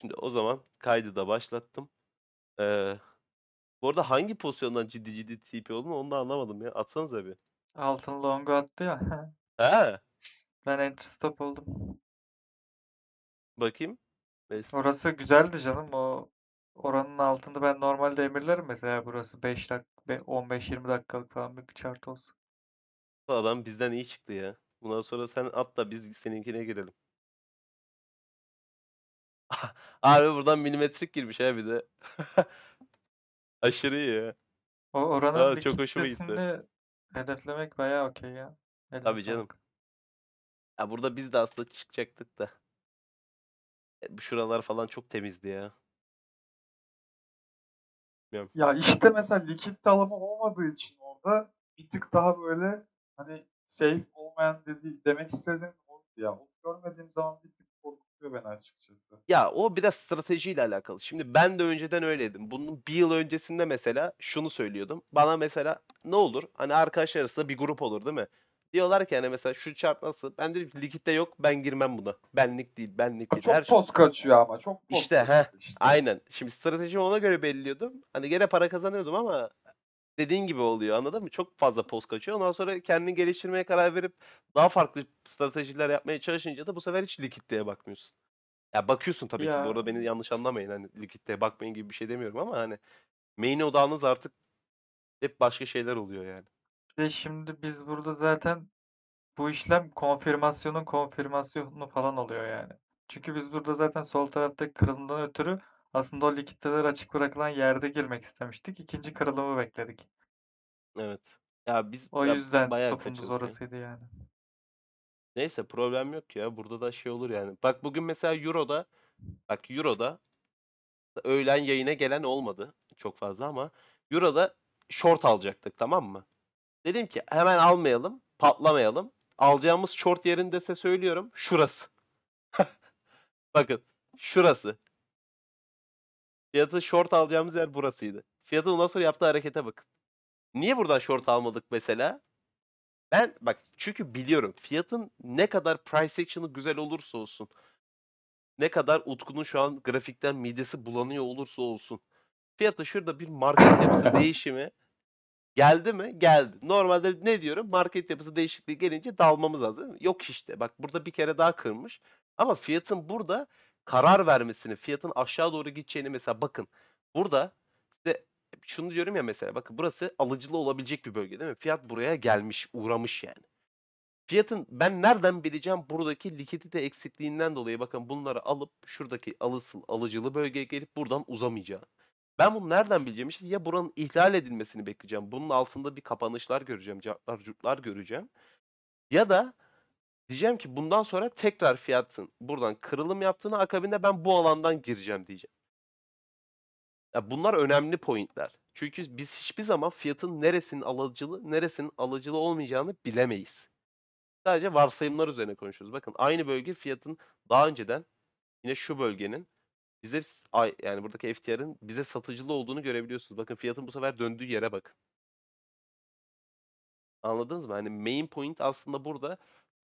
Şimdi o zaman kaydı da başlattım. Ee, bu arada hangi pozisyondan ciddi ciddi TP olduğunu onu da anlamadım ya. Atsanıza bir. Altın longu attı ya. He. Ben enter stop oldum. Bakayım. Mes- Orası güzeldi canım. O oranın altında ben normalde emirlerim mesela burası 5 dakika 15-20 dakikalık falan bir chart olsun. Bu Adam bizden iyi çıktı ya. Bundan sonra sen at da biz seninkine girelim. Abi buradan milimetrik girmiş ha bir de. Aşırı iyi ya. O oranın Aa, çok hoşuma gitti. kitlesini hedeflemek bayağı okey ya. Eline Tabii canım. Ya burada biz de aslında çıkacaktık da. E, bu şuralar falan çok temizdi ya. Bilmiyorum. Ya işte mesela likit alımı olmadığı için orada bir tık daha böyle hani safe olmayan dedi, demek istediğim oldu ya. Onu görmediğim zaman bir tık ben açıkçası. Ya o biraz stratejiyle alakalı. Şimdi ben de önceden öyleydim. Bunun bir yıl öncesinde mesela şunu söylüyordum. Bana mesela ne olur? Hani arkadaşlar arasında bir grup olur değil mi? Diyorlar ki hani mesela şu çarp nasıl? Ben diyorum ki likitte yok ben girmem buna. Benlik değil benlik değil. Çok Her şey- poz kaçıyor ama çok poz İşte kaçıyor ha. işte. Aynen. Şimdi stratejimi ona göre belliyordum. Hani gene para kazanıyordum ama dediğin gibi oluyor anladın mı? Çok fazla poz kaçıyor. Ondan sonra kendini geliştirmeye karar verip daha farklı stratejiler yapmaya çalışınca da bu sefer hiç likitteye bakmıyorsun. Ya bakıyorsun tabii ya. ki. Orada beni yanlış anlamayın. Hani likitteye bakmayın gibi bir şey demiyorum ama hani main odağınız artık hep başka şeyler oluyor yani. Ve şimdi biz burada zaten bu işlem konfirmasyonun konfirmasyonu falan oluyor yani. Çünkü biz burada zaten sol taraftaki kırılımdan ötürü aslında o likitteler açık bırakılan yerde girmek istemiştik. İkinci kırılımı bekledik. Evet. Ya biz O ya yüzden bayağı stopumuz orasıydı yani. Neyse problem yok ya. Burada da şey olur yani. Bak bugün mesela Euro'da bak Euro'da öğlen yayına gelen olmadı çok fazla ama Euro'da short alacaktık tamam mı? Dedim ki hemen almayalım, patlamayalım. Alacağımız short yerindese söylüyorum. Şurası. Bakın şurası. Fiyatı short alacağımız yer burasıydı. Fiyatı ondan sonra yaptığı harekete bakın. Niye buradan short almadık mesela? Ben bak çünkü biliyorum fiyatın ne kadar price action'ı güzel olursa olsun ne kadar Utku'nun şu an grafikten midesi bulanıyor olursa olsun fiyata şurada bir market yapısı değişimi geldi mi? Geldi. Normalde ne diyorum? Market yapısı değişikliği gelince dalmamız lazım. Yok işte. Bak burada bir kere daha kırmış. Ama fiyatın burada karar vermesini, fiyatın aşağı doğru gideceğini mesela bakın. Burada size şunu diyorum ya mesela bakın burası alıcılı olabilecek bir bölge değil mi? Fiyat buraya gelmiş, uğramış yani. Fiyatın ben nereden bileceğim buradaki likidite eksikliğinden dolayı bakın bunları alıp şuradaki alısıl alıcılı bölgeye gelip buradan uzamayacağını. Ben bunu nereden bileceğim? İşte ya buranın ihlal edilmesini bekleyeceğim. Bunun altında bir kapanışlar göreceğim, cartlar göreceğim. Ya da Diyeceğim ki bundan sonra tekrar fiyatın buradan kırılım yaptığını akabinde ben bu alandan gireceğim diyeceğim. Ya bunlar önemli pointler. Çünkü biz hiçbir zaman fiyatın neresinin alıcılı, neresinin alıcılı olmayacağını bilemeyiz. Sadece varsayımlar üzerine konuşuyoruz. Bakın aynı bölge fiyatın daha önceden yine şu bölgenin bize yani buradaki FTR'ın bize satıcılı olduğunu görebiliyorsunuz. Bakın fiyatın bu sefer döndüğü yere bakın. Anladınız mı? Hani main point aslında burada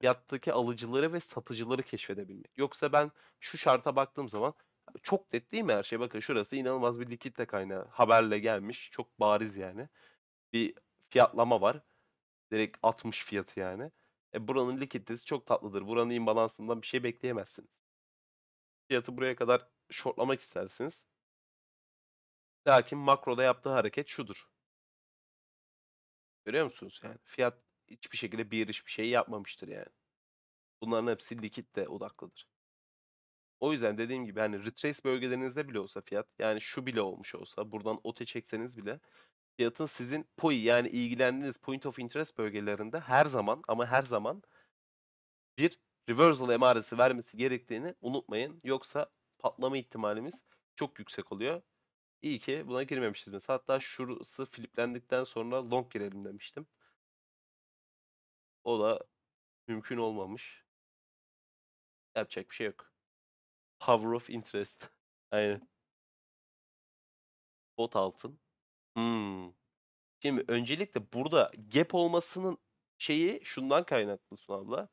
fiyattaki alıcıları ve satıcıları keşfedebilmek. Yoksa ben şu şarta baktığım zaman çok net değil mi her şey? Bakın şurası inanılmaz bir likitte kaynağı. Haberle gelmiş. Çok bariz yani. Bir fiyatlama var. Direkt 60 fiyatı yani. E buranın likiditesi çok tatlıdır. Buranın imbalansından bir şey bekleyemezsiniz. Fiyatı buraya kadar shortlamak istersiniz. Lakin makroda yaptığı hareket şudur. Görüyor musunuz? Yani fiyat hiçbir şekilde bir iş bir şey yapmamıştır yani. Bunların hepsi likitte odaklıdır. O yüzden dediğim gibi hani retrace bölgelerinizde bile olsa fiyat yani şu bile olmuş olsa buradan ote çekseniz bile fiyatın sizin POI yani ilgilendiğiniz point of interest bölgelerinde her zaman ama her zaman bir reversal emaresi vermesi gerektiğini unutmayın. Yoksa patlama ihtimalimiz çok yüksek oluyor. İyi ki buna girmemişiz. Mesela hatta şurası fliplendikten sonra long girelim demiştim. O da mümkün olmamış. Yapacak bir şey yok. Power of interest. Aynen. Bot altın. Hmm. Şimdi öncelikle burada gap olmasının şeyi şundan kaynaklı Sunabla.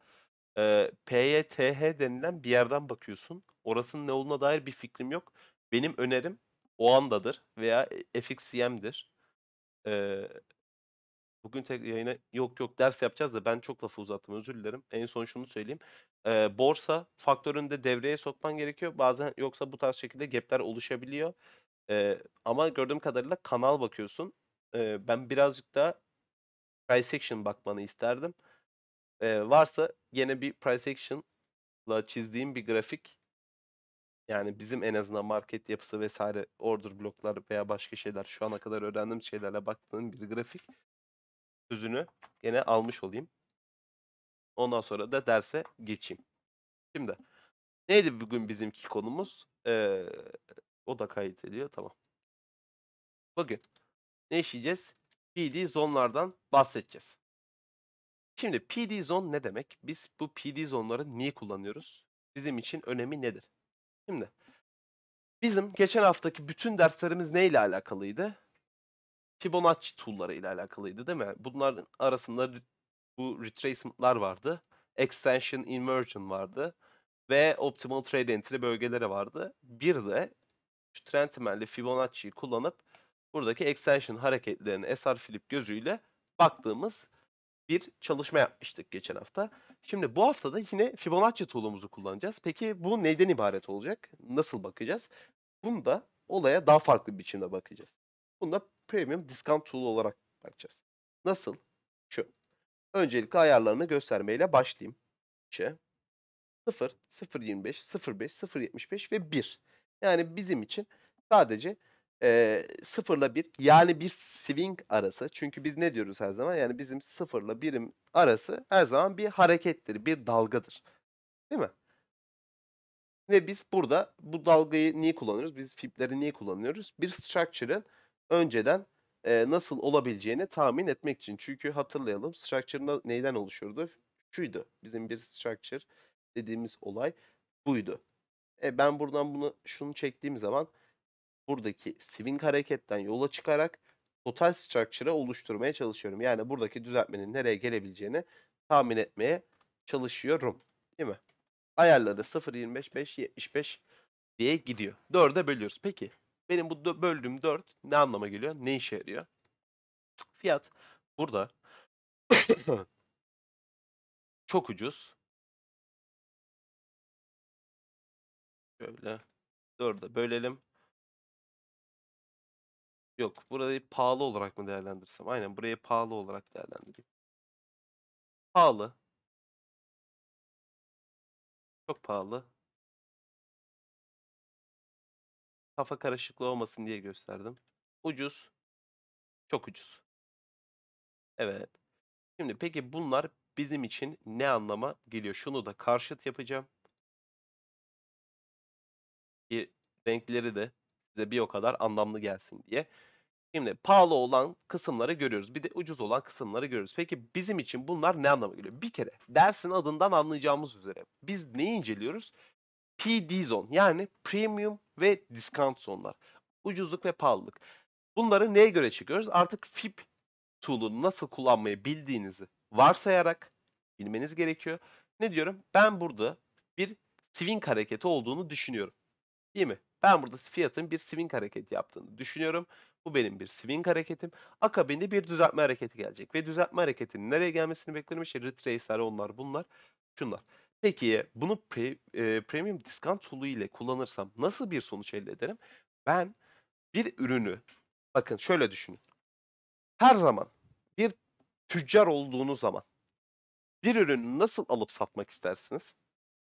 Ee, PYTH denilen bir yerden bakıyorsun. Orasının ne olduğuna dair bir fikrim yok. Benim önerim o andadır veya e, FXCM'dir. Ee, Bugün tek yayına yok yok ders yapacağız da ben çok lafı uzattım özür dilerim. En son şunu söyleyeyim. Ee, borsa faktörünü de devreye sokman gerekiyor. Bazen yoksa bu tarz şekilde gapler oluşabiliyor. Ee, ama gördüğüm kadarıyla kanal bakıyorsun. Ee, ben birazcık da price action bakmanı isterdim. Ee, varsa gene bir price action'la çizdiğim bir grafik. Yani bizim en azından market yapısı vesaire order bloklar veya başka şeyler şu ana kadar öğrendiğim şeylerle baktığım bir grafik sözünü gene almış olayım. Ondan sonra da derse geçeyim. Şimdi neydi bugün bizimki konumuz? Ee, o da kayıt ediyor. Tamam. Bugün ne işleyeceğiz? PD zonlardan bahsedeceğiz. Şimdi PD zon ne demek? Biz bu PD zonları niye kullanıyoruz? Bizim için önemi nedir? Şimdi bizim geçen haftaki bütün derslerimiz neyle alakalıydı? Fibonacci tool'ları ile alakalıydı değil mi? Bunların arasında bu retracement'lar vardı. Extension inversion vardı. Ve optimal trade entry bölgeleri vardı. Bir de şu trend temelli Fibonacci'yi kullanıp buradaki extension hareketlerini SR Philip gözüyle baktığımız bir çalışma yapmıştık geçen hafta. Şimdi bu hafta da yine Fibonacci tool'umuzu kullanacağız. Peki bu neyden ibaret olacak? Nasıl bakacağız? Bunu da olaya daha farklı bir biçimde bakacağız. Bunu da Premium Discount Tool olarak bakacağız. Nasıl? Şu. Öncelikle ayarlarını göstermeyle başlayayım. İşte 0, 0.25, 0.5, 0.75 ve 1. Yani bizim için sadece e, 0 ile 1 yani bir swing arası. Çünkü biz ne diyoruz her zaman? Yani bizim 0 ile 1'in arası her zaman bir harekettir, bir dalgadır. Değil mi? Ve biz burada bu dalgayı niye kullanıyoruz? Biz fibleri niye kullanıyoruz? Bir structure'ın önceden e, nasıl olabileceğini tahmin etmek için. Çünkü hatırlayalım structure neyden oluşurdu? Şuydu. Bizim bir structure dediğimiz olay buydu. E, ben buradan bunu şunu çektiğim zaman buradaki swing hareketten yola çıkarak total structure'ı oluşturmaya çalışıyorum. Yani buradaki düzeltmenin nereye gelebileceğini tahmin etmeye çalışıyorum. Değil mi? Ayarları 0, 25, 5, 75 diye gidiyor. 4'e bölüyoruz. Peki benim bu böldüğüm 4 ne anlama geliyor? Ne işe yarıyor? Fiyat burada çok ucuz. Şöyle 4'e bölelim. Yok burayı pahalı olarak mı değerlendirsem? Aynen burayı pahalı olarak değerlendireyim. Pahalı. Çok pahalı. kafa karışıklığı olmasın diye gösterdim. Ucuz. Çok ucuz. Evet. Şimdi peki bunlar bizim için ne anlama geliyor? Şunu da karşıt yapacağım. Ki renkleri de size bir o kadar anlamlı gelsin diye. Şimdi pahalı olan kısımları görüyoruz. Bir de ucuz olan kısımları görüyoruz. Peki bizim için bunlar ne anlama geliyor? Bir kere dersin adından anlayacağımız üzere biz ne inceliyoruz? PD zon yani premium ve discount zonlar. Ucuzluk ve pahalılık. Bunları neye göre çekiyoruz? Artık FIP tool'unu nasıl kullanmayı bildiğinizi varsayarak bilmeniz gerekiyor. Ne diyorum? Ben burada bir swing hareketi olduğunu düşünüyorum. Değil mi? Ben burada fiyatın bir swing hareketi yaptığını düşünüyorum. Bu benim bir swing hareketim. Akabinde bir düzeltme hareketi gelecek. Ve düzeltme hareketinin nereye gelmesini bekliyorum. İşte retrace'ler onlar bunlar şunlar. Peki bunu pre, e, premium discount tool'u ile kullanırsam nasıl bir sonuç elde ederim? Ben bir ürünü bakın şöyle düşünün. Her zaman bir tüccar olduğunuz zaman bir ürünü nasıl alıp satmak istersiniz?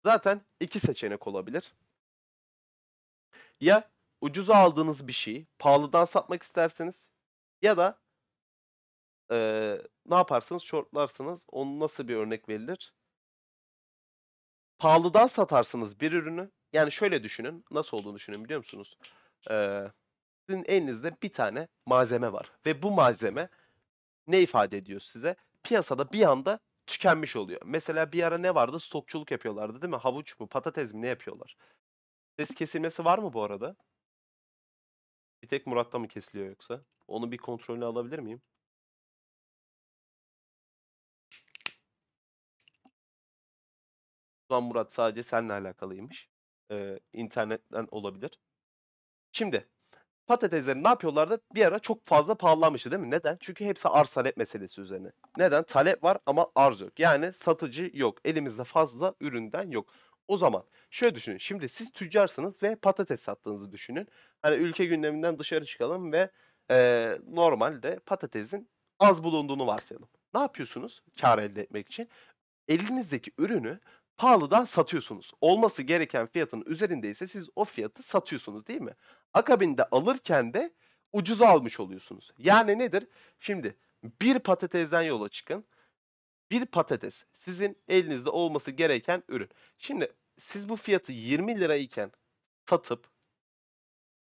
Zaten iki seçenek olabilir. Ya ucuza aldığınız bir şeyi pahalıdan satmak istersiniz ya da e, ne yaparsınız? Shortlarsınız. Onun nasıl bir örnek verilir? pahalıdan satarsınız bir ürünü. Yani şöyle düşünün. Nasıl olduğunu düşünün biliyor musunuz? Ee, sizin elinizde bir tane malzeme var. Ve bu malzeme ne ifade ediyor size? Piyasada bir anda tükenmiş oluyor. Mesela bir ara ne vardı? Stokçuluk yapıyorlardı değil mi? Havuç mu, patates mi ne yapıyorlar? Ses kesilmesi var mı bu arada? Bir tek Murat'ta mı kesiliyor yoksa? Onu bir kontrolünü alabilir miyim? Ulan Murat sadece seninle alakalıymış. Ee, internetten olabilir. Şimdi patatesleri ne yapıyorlardı? Bir ara çok fazla pahalanmıştı değil mi? Neden? Çünkü hepsi arz talep meselesi üzerine. Neden? Talep var ama arz yok. Yani satıcı yok. Elimizde fazla üründen yok. O zaman şöyle düşünün. Şimdi siz tüccarsınız ve patates sattığınızı düşünün. Hani ülke gündeminden dışarı çıkalım ve e, normalde patatesin az bulunduğunu varsayalım. Ne yapıyorsunuz kar elde etmek için? Elinizdeki ürünü pahalıdan satıyorsunuz. Olması gereken fiyatın üzerindeyse siz o fiyatı satıyorsunuz değil mi? Akabinde alırken de ucuz almış oluyorsunuz. Yani nedir? Şimdi bir patatesden yola çıkın. Bir patates sizin elinizde olması gereken ürün. Şimdi siz bu fiyatı 20 lirayken satıp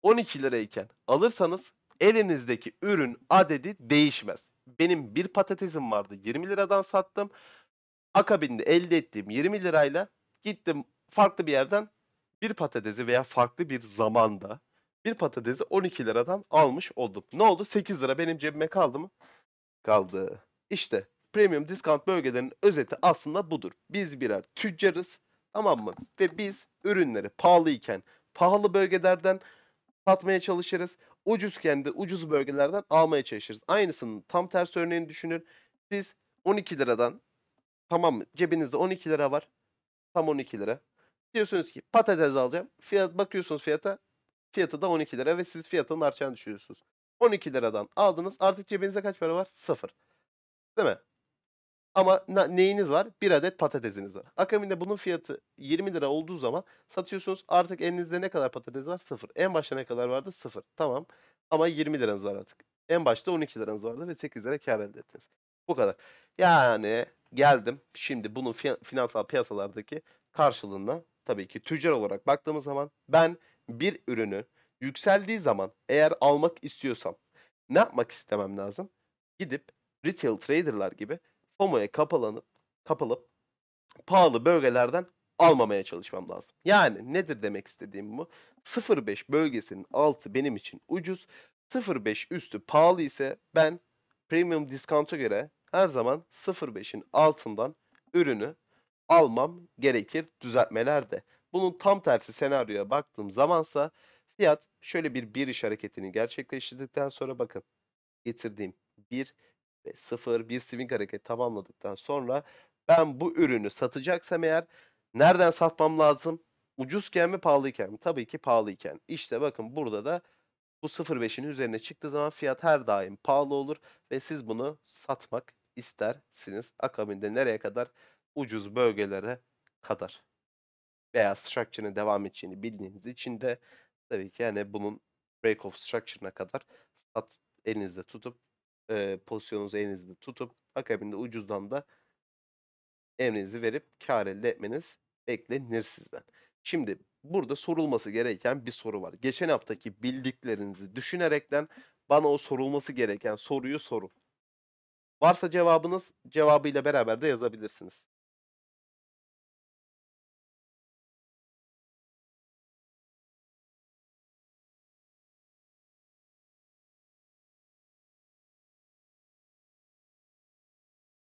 12 lirayken alırsanız elinizdeki ürün adedi değişmez. Benim bir patatesim vardı 20 liradan sattım. Akabinde elde ettiğim 20 lirayla gittim farklı bir yerden bir patatesi veya farklı bir zamanda bir patatesi 12 liradan almış oldum. Ne oldu? 8 lira benim cebime kaldı mı? Kaldı. İşte premium discount bölgelerinin özeti aslında budur. Biz birer tüccarız tamam mı? Ve biz ürünleri pahalıyken pahalı bölgelerden satmaya çalışırız. Ucuzken de ucuz bölgelerden almaya çalışırız. Aynısının tam tersi örneğini düşünün. Siz 12 liradan Tamam mı? Cebinizde 12 lira var. Tam 12 lira. Diyorsunuz ki patates alacağım. Fiyat bakıyorsunuz fiyata. Fiyatı da 12 lira ve siz fiyatın artacağını düşünüyorsunuz. 12 liradan aldınız. Artık cebinizde kaç para var? Sıfır. Değil mi? Ama neyiniz var? Bir adet patatesiniz var. Akabinde bunun fiyatı 20 lira olduğu zaman satıyorsunuz. Artık elinizde ne kadar patates var? Sıfır. En başta ne kadar vardı? Sıfır. Tamam. Ama 20 liranız var artık. En başta 12 liranız vardı ve 8 lira kar elde ettiniz. Bu kadar. Yani geldim. Şimdi bunun fi finansal piyasalardaki karşılığına tabii ki tüccar olarak baktığımız zaman ben bir ürünü yükseldiği zaman eğer almak istiyorsam ne yapmak istemem lazım? Gidip retail traderlar gibi FOMO'ya kapalanıp kapılıp pahalı bölgelerden almamaya çalışmam lazım. Yani nedir demek istediğim bu? 0.5 bölgesinin altı benim için ucuz. 0.5 üstü pahalı ise ben premium discount'a göre her zaman 0.5'in altından ürünü almam gerekir düzeltmelerde. Bunun tam tersi senaryoya baktığım zamansa fiyat şöyle bir bir iş hareketini gerçekleştirdikten sonra bakın getirdiğim 1 ve 0 bir swing hareket tamamladıktan sonra ben bu ürünü satacaksam eğer nereden satmam lazım? Ucuzken mi pahalıyken mi? Tabii ki pahalıyken. İşte bakın burada da bu 0.5'in üzerine çıktığı zaman fiyat her daim pahalı olur ve siz bunu satmak istersiniz. Akabinde nereye kadar? Ucuz bölgelere kadar. Beyaz structure'ın devam edeceğini bildiğiniz için de tabii ki yani bunun break of structure'ına kadar sat elinizde tutup e, pozisyonunuzu elinizde tutup akabinde ucuzdan da emrinizi verip kar elde etmeniz beklenir sizden. Şimdi burada sorulması gereken bir soru var. Geçen haftaki bildiklerinizi düşünerekten bana o sorulması gereken soruyu sorun. Varsa cevabınız cevabıyla beraber de yazabilirsiniz.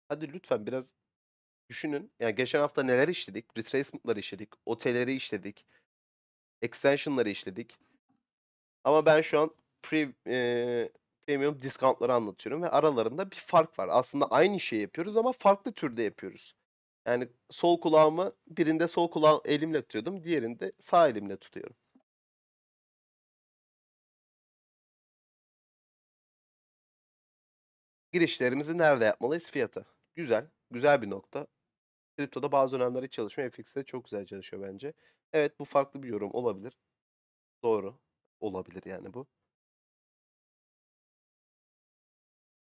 Hadi lütfen biraz düşünün. Yani geçen hafta neler işledik? Retracement'ları işledik, oteleri işledik, extension'ları işledik. Ama ben şu an pre, e, premium discountları anlatıyorum ve aralarında bir fark var. Aslında aynı şeyi yapıyoruz ama farklı türde yapıyoruz. Yani sol kulağımı birinde sol kulağı elimle tutuyordum, diğerinde sağ elimle tutuyorum. Girişlerimizi nerede yapmalıyız? Fiyata. Güzel. Güzel bir nokta. Kriptoda bazı önemleri çalışmıyor. FX'de çok güzel çalışıyor bence. Evet bu farklı bir yorum olabilir. Doğru. Olabilir yani bu.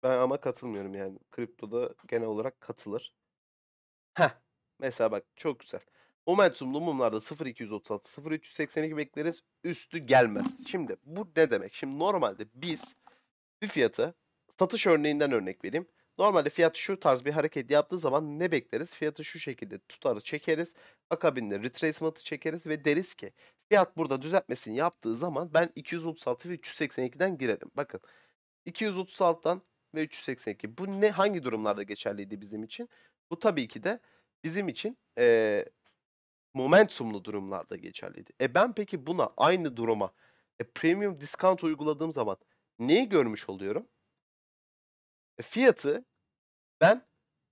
Ben ama katılmıyorum yani. Kriptoda genel olarak katılır. Heh. Mesela bak çok güzel. Momentumlu mumlarda 0236 0382 bekleriz. Üstü gelmez. Şimdi bu ne demek? Şimdi normalde biz bir fiyatı satış örneğinden örnek vereyim. Normalde fiyat şu tarz bir hareket yaptığı zaman ne bekleriz? Fiyatı şu şekilde tutarı çekeriz. Akabinde retracement'ı çekeriz ve deriz ki fiyat burada düzeltmesini yaptığı zaman ben 236 ve 382'den girerim. Bakın 236'dan ve 382. Bu ne hangi durumlarda geçerliydi bizim için? Bu tabii ki de bizim için e, momentumlu durumlarda geçerliydi. E ben peki buna aynı duruma e, premium discount uyguladığım zaman neyi görmüş oluyorum? E, fiyatı ben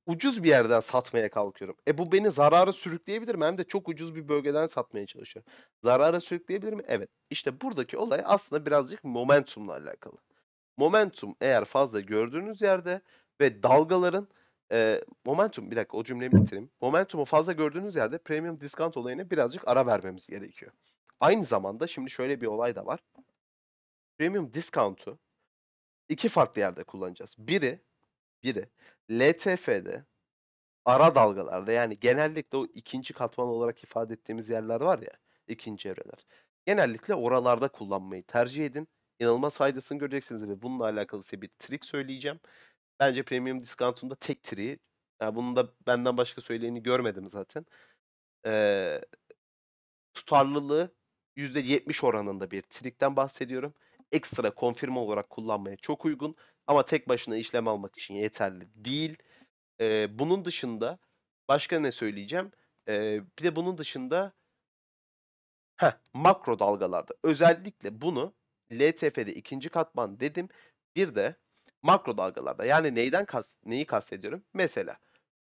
ucuz bir yerden satmaya kalkıyorum. E bu beni zarara sürükleyebilir mi? Hem de çok ucuz bir bölgeden satmaya çalışıyorum. Zarara sürükleyebilir mi? Evet. İşte buradaki olay aslında birazcık momentumla alakalı. Momentum eğer fazla gördüğünüz yerde ve dalgaların e, momentum bir dakika o cümleyi bitireyim. Momentumu fazla gördüğünüz yerde premium discount olayına birazcık ara vermemiz gerekiyor. Aynı zamanda şimdi şöyle bir olay da var. Premium discount'u iki farklı yerde kullanacağız. Biri biri LTF'de ara dalgalarda yani genellikle o ikinci katman olarak ifade ettiğimiz yerler var ya ikinci evreler. Genellikle oralarda kullanmayı tercih edin inanılmaz faydasını göreceksiniz ve bununla alakalı size bir trik söyleyeceğim. Bence premium diskantında tek triği. Yani bunu da benden başka söyleyeni görmedim zaten. Ee, tutarlılığı %70 oranında bir trikten bahsediyorum. Ekstra konfirma olarak kullanmaya çok uygun ama tek başına işlem almak için yeterli değil. Ee, bunun dışında başka ne söyleyeceğim? Ee, bir de bunun dışında heh, makro dalgalarda özellikle bunu LTF'de ikinci katman dedim. Bir de makro dalgalarda yani neyden kast, neyi kastediyorum? Mesela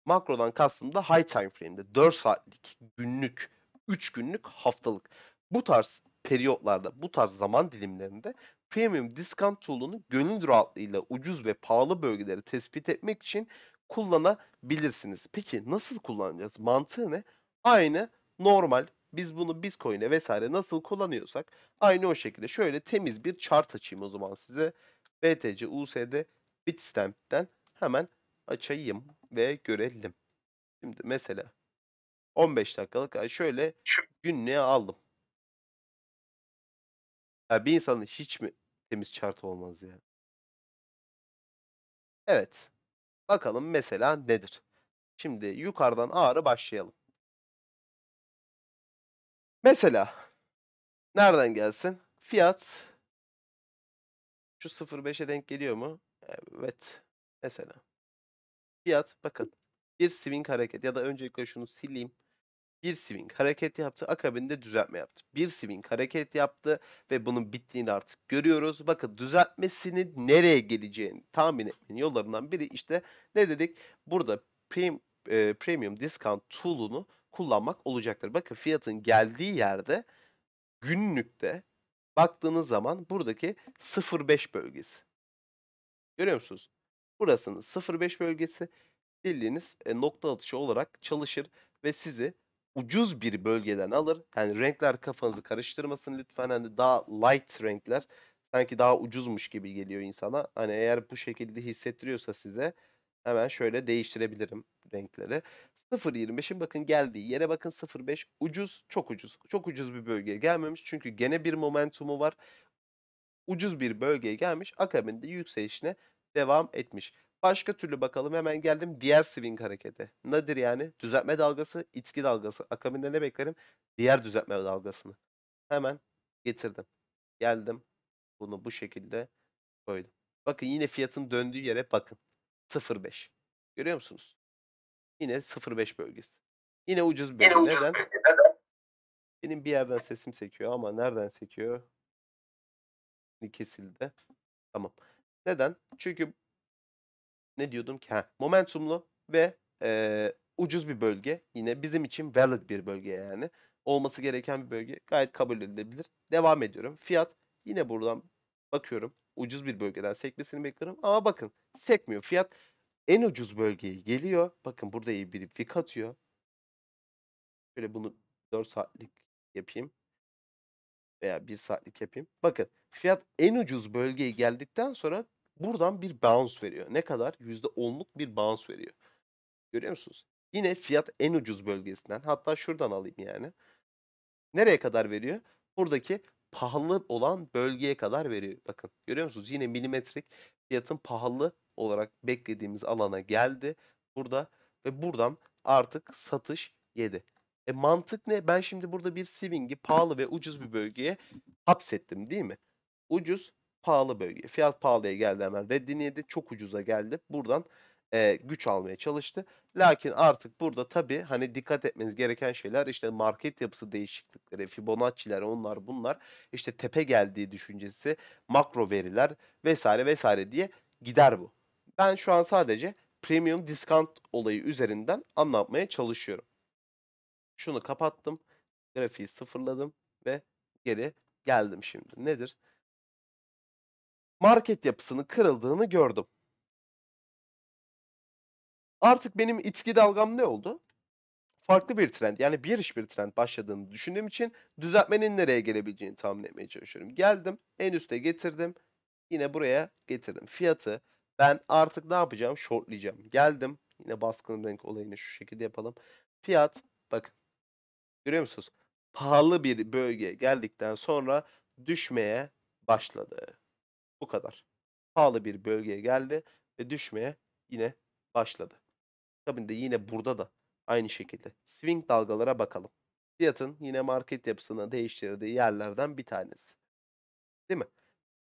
makrodan kastım da high time frame'de 4 saatlik, günlük, 3 günlük, haftalık. Bu tarz periyotlarda, bu tarz zaman dilimlerinde premium discount tool'unu gönül rahatlığıyla ucuz ve pahalı bölgeleri tespit etmek için kullanabilirsiniz. Peki nasıl kullanacağız? Mantığı ne? Aynı normal biz bunu Bitcoin'e vesaire nasıl kullanıyorsak aynı o şekilde şöyle temiz bir chart açayım o zaman size. BTC, USD, Bitstamp'ten hemen açayım ve görelim. Şimdi mesela 15 dakikalık şöyle günlüğe aldım. Ya bir insanın hiç mi temiz chart olmaz ya? Evet. Bakalım mesela nedir? Şimdi yukarıdan ağrı başlayalım. Mesela nereden gelsin? Fiyat şu 0.5'e denk geliyor mu? Evet. Mesela fiyat bakın bir swing hareket ya da öncelikle şunu sileyim. Bir swing hareket yaptı. Akabinde düzeltme yaptı. Bir swing hareket yaptı ve bunun bittiğini artık görüyoruz. Bakın düzeltmesinin nereye geleceğini tahmin etmenin yollarından biri işte ne dedik? Burada prim, e, premium discount tool'unu kullanmak olacaktır. Bakın fiyatın geldiği yerde günlükte baktığınız zaman buradaki 0.5 bölgesi. Görüyor musunuz? Burasının 0.5 bölgesi bildiğiniz e, nokta atışı olarak çalışır ve sizi ucuz bir bölgeden alır. Yani renkler kafanızı karıştırmasın lütfen. Yani daha light renkler sanki daha ucuzmuş gibi geliyor insana. Hani eğer bu şekilde hissettiriyorsa size hemen şöyle değiştirebilirim renkleri. 0.25'in bakın geldiği yere bakın 0.5 ucuz çok ucuz. Çok ucuz bir bölgeye gelmemiş çünkü gene bir momentumu var. Ucuz bir bölgeye gelmiş akabinde yükselişine devam etmiş. Başka türlü bakalım hemen geldim diğer swing hareketi. Nedir yani? Düzeltme dalgası, itki dalgası. Akabinde ne beklerim? Diğer düzeltme dalgasını. Hemen getirdim. Geldim. Bunu bu şekilde koydum. Bakın yine fiyatın döndüğü yere bakın. 0.5. Görüyor musunuz? Yine 05 bölgesi. Yine ucuz bölge. Yine ucuz Neden? bölge. Benim bir yerden sesim sekiyor ama nereden sekiyor? Kesildi. Tamam. Neden? Çünkü ne diyordum ki? Ha, momentumlu ve e, ucuz bir bölge. Yine bizim için valid bir bölge yani. Olması gereken bir bölge. Gayet kabul edilebilir. Devam ediyorum. Fiyat yine buradan bakıyorum. Ucuz bir bölgeden sekmesini bekliyorum. Ama bakın sekmiyor. Fiyat en ucuz bölgeye geliyor. Bakın burada iyi bir fik atıyor. Şöyle bunu 4 saatlik yapayım. Veya 1 saatlik yapayım. Bakın fiyat en ucuz bölgeye geldikten sonra buradan bir bounce veriyor. Ne kadar? %10'luk bir bounce veriyor. Görüyor musunuz? Yine fiyat en ucuz bölgesinden. Hatta şuradan alayım yani. Nereye kadar veriyor? Buradaki pahalı olan bölgeye kadar veriyor. Bakın görüyor musunuz? Yine milimetrik fiyatın pahalı olarak beklediğimiz alana geldi. Burada ve buradan artık satış yedi. E mantık ne? Ben şimdi burada bir swing'i pahalı ve ucuz bir bölgeye hapsettim değil mi? Ucuz pahalı bölge. Fiyat pahalıya geldi hemen. Reddini yedi. Çok ucuza geldi. Buradan e, güç almaya çalıştı. Lakin artık burada tabii hani dikkat etmeniz gereken şeyler işte market yapısı değişiklikleri, Fibonacci'ler onlar bunlar işte tepe geldiği düşüncesi, makro veriler vesaire vesaire diye gider bu. Ben şu an sadece premium discount olayı üzerinden anlatmaya çalışıyorum. Şunu kapattım. Grafiği sıfırladım ve geri geldim şimdi. Nedir? Market yapısını kırıldığını gördüm. Artık benim itki dalgam ne oldu? Farklı bir trend yani bir iş bir trend başladığını düşündüğüm için düzeltmenin nereye gelebileceğini tahmin etmeye çalışıyorum. Geldim en üste getirdim. Yine buraya getirdim. Fiyatı ben artık ne yapacağım? Shortlayacağım. Geldim. Yine baskın renk olayını şu şekilde yapalım. Fiyat bakın. Görüyor musunuz? Pahalı bir bölge geldikten sonra düşmeye başladı. Bu kadar. Pahalı bir bölgeye geldi ve düşmeye yine başladı. Tabii de yine burada da aynı şekilde. Swing dalgalara bakalım. Fiyatın yine market yapısını değiştirdiği yerlerden bir tanesi. Değil mi?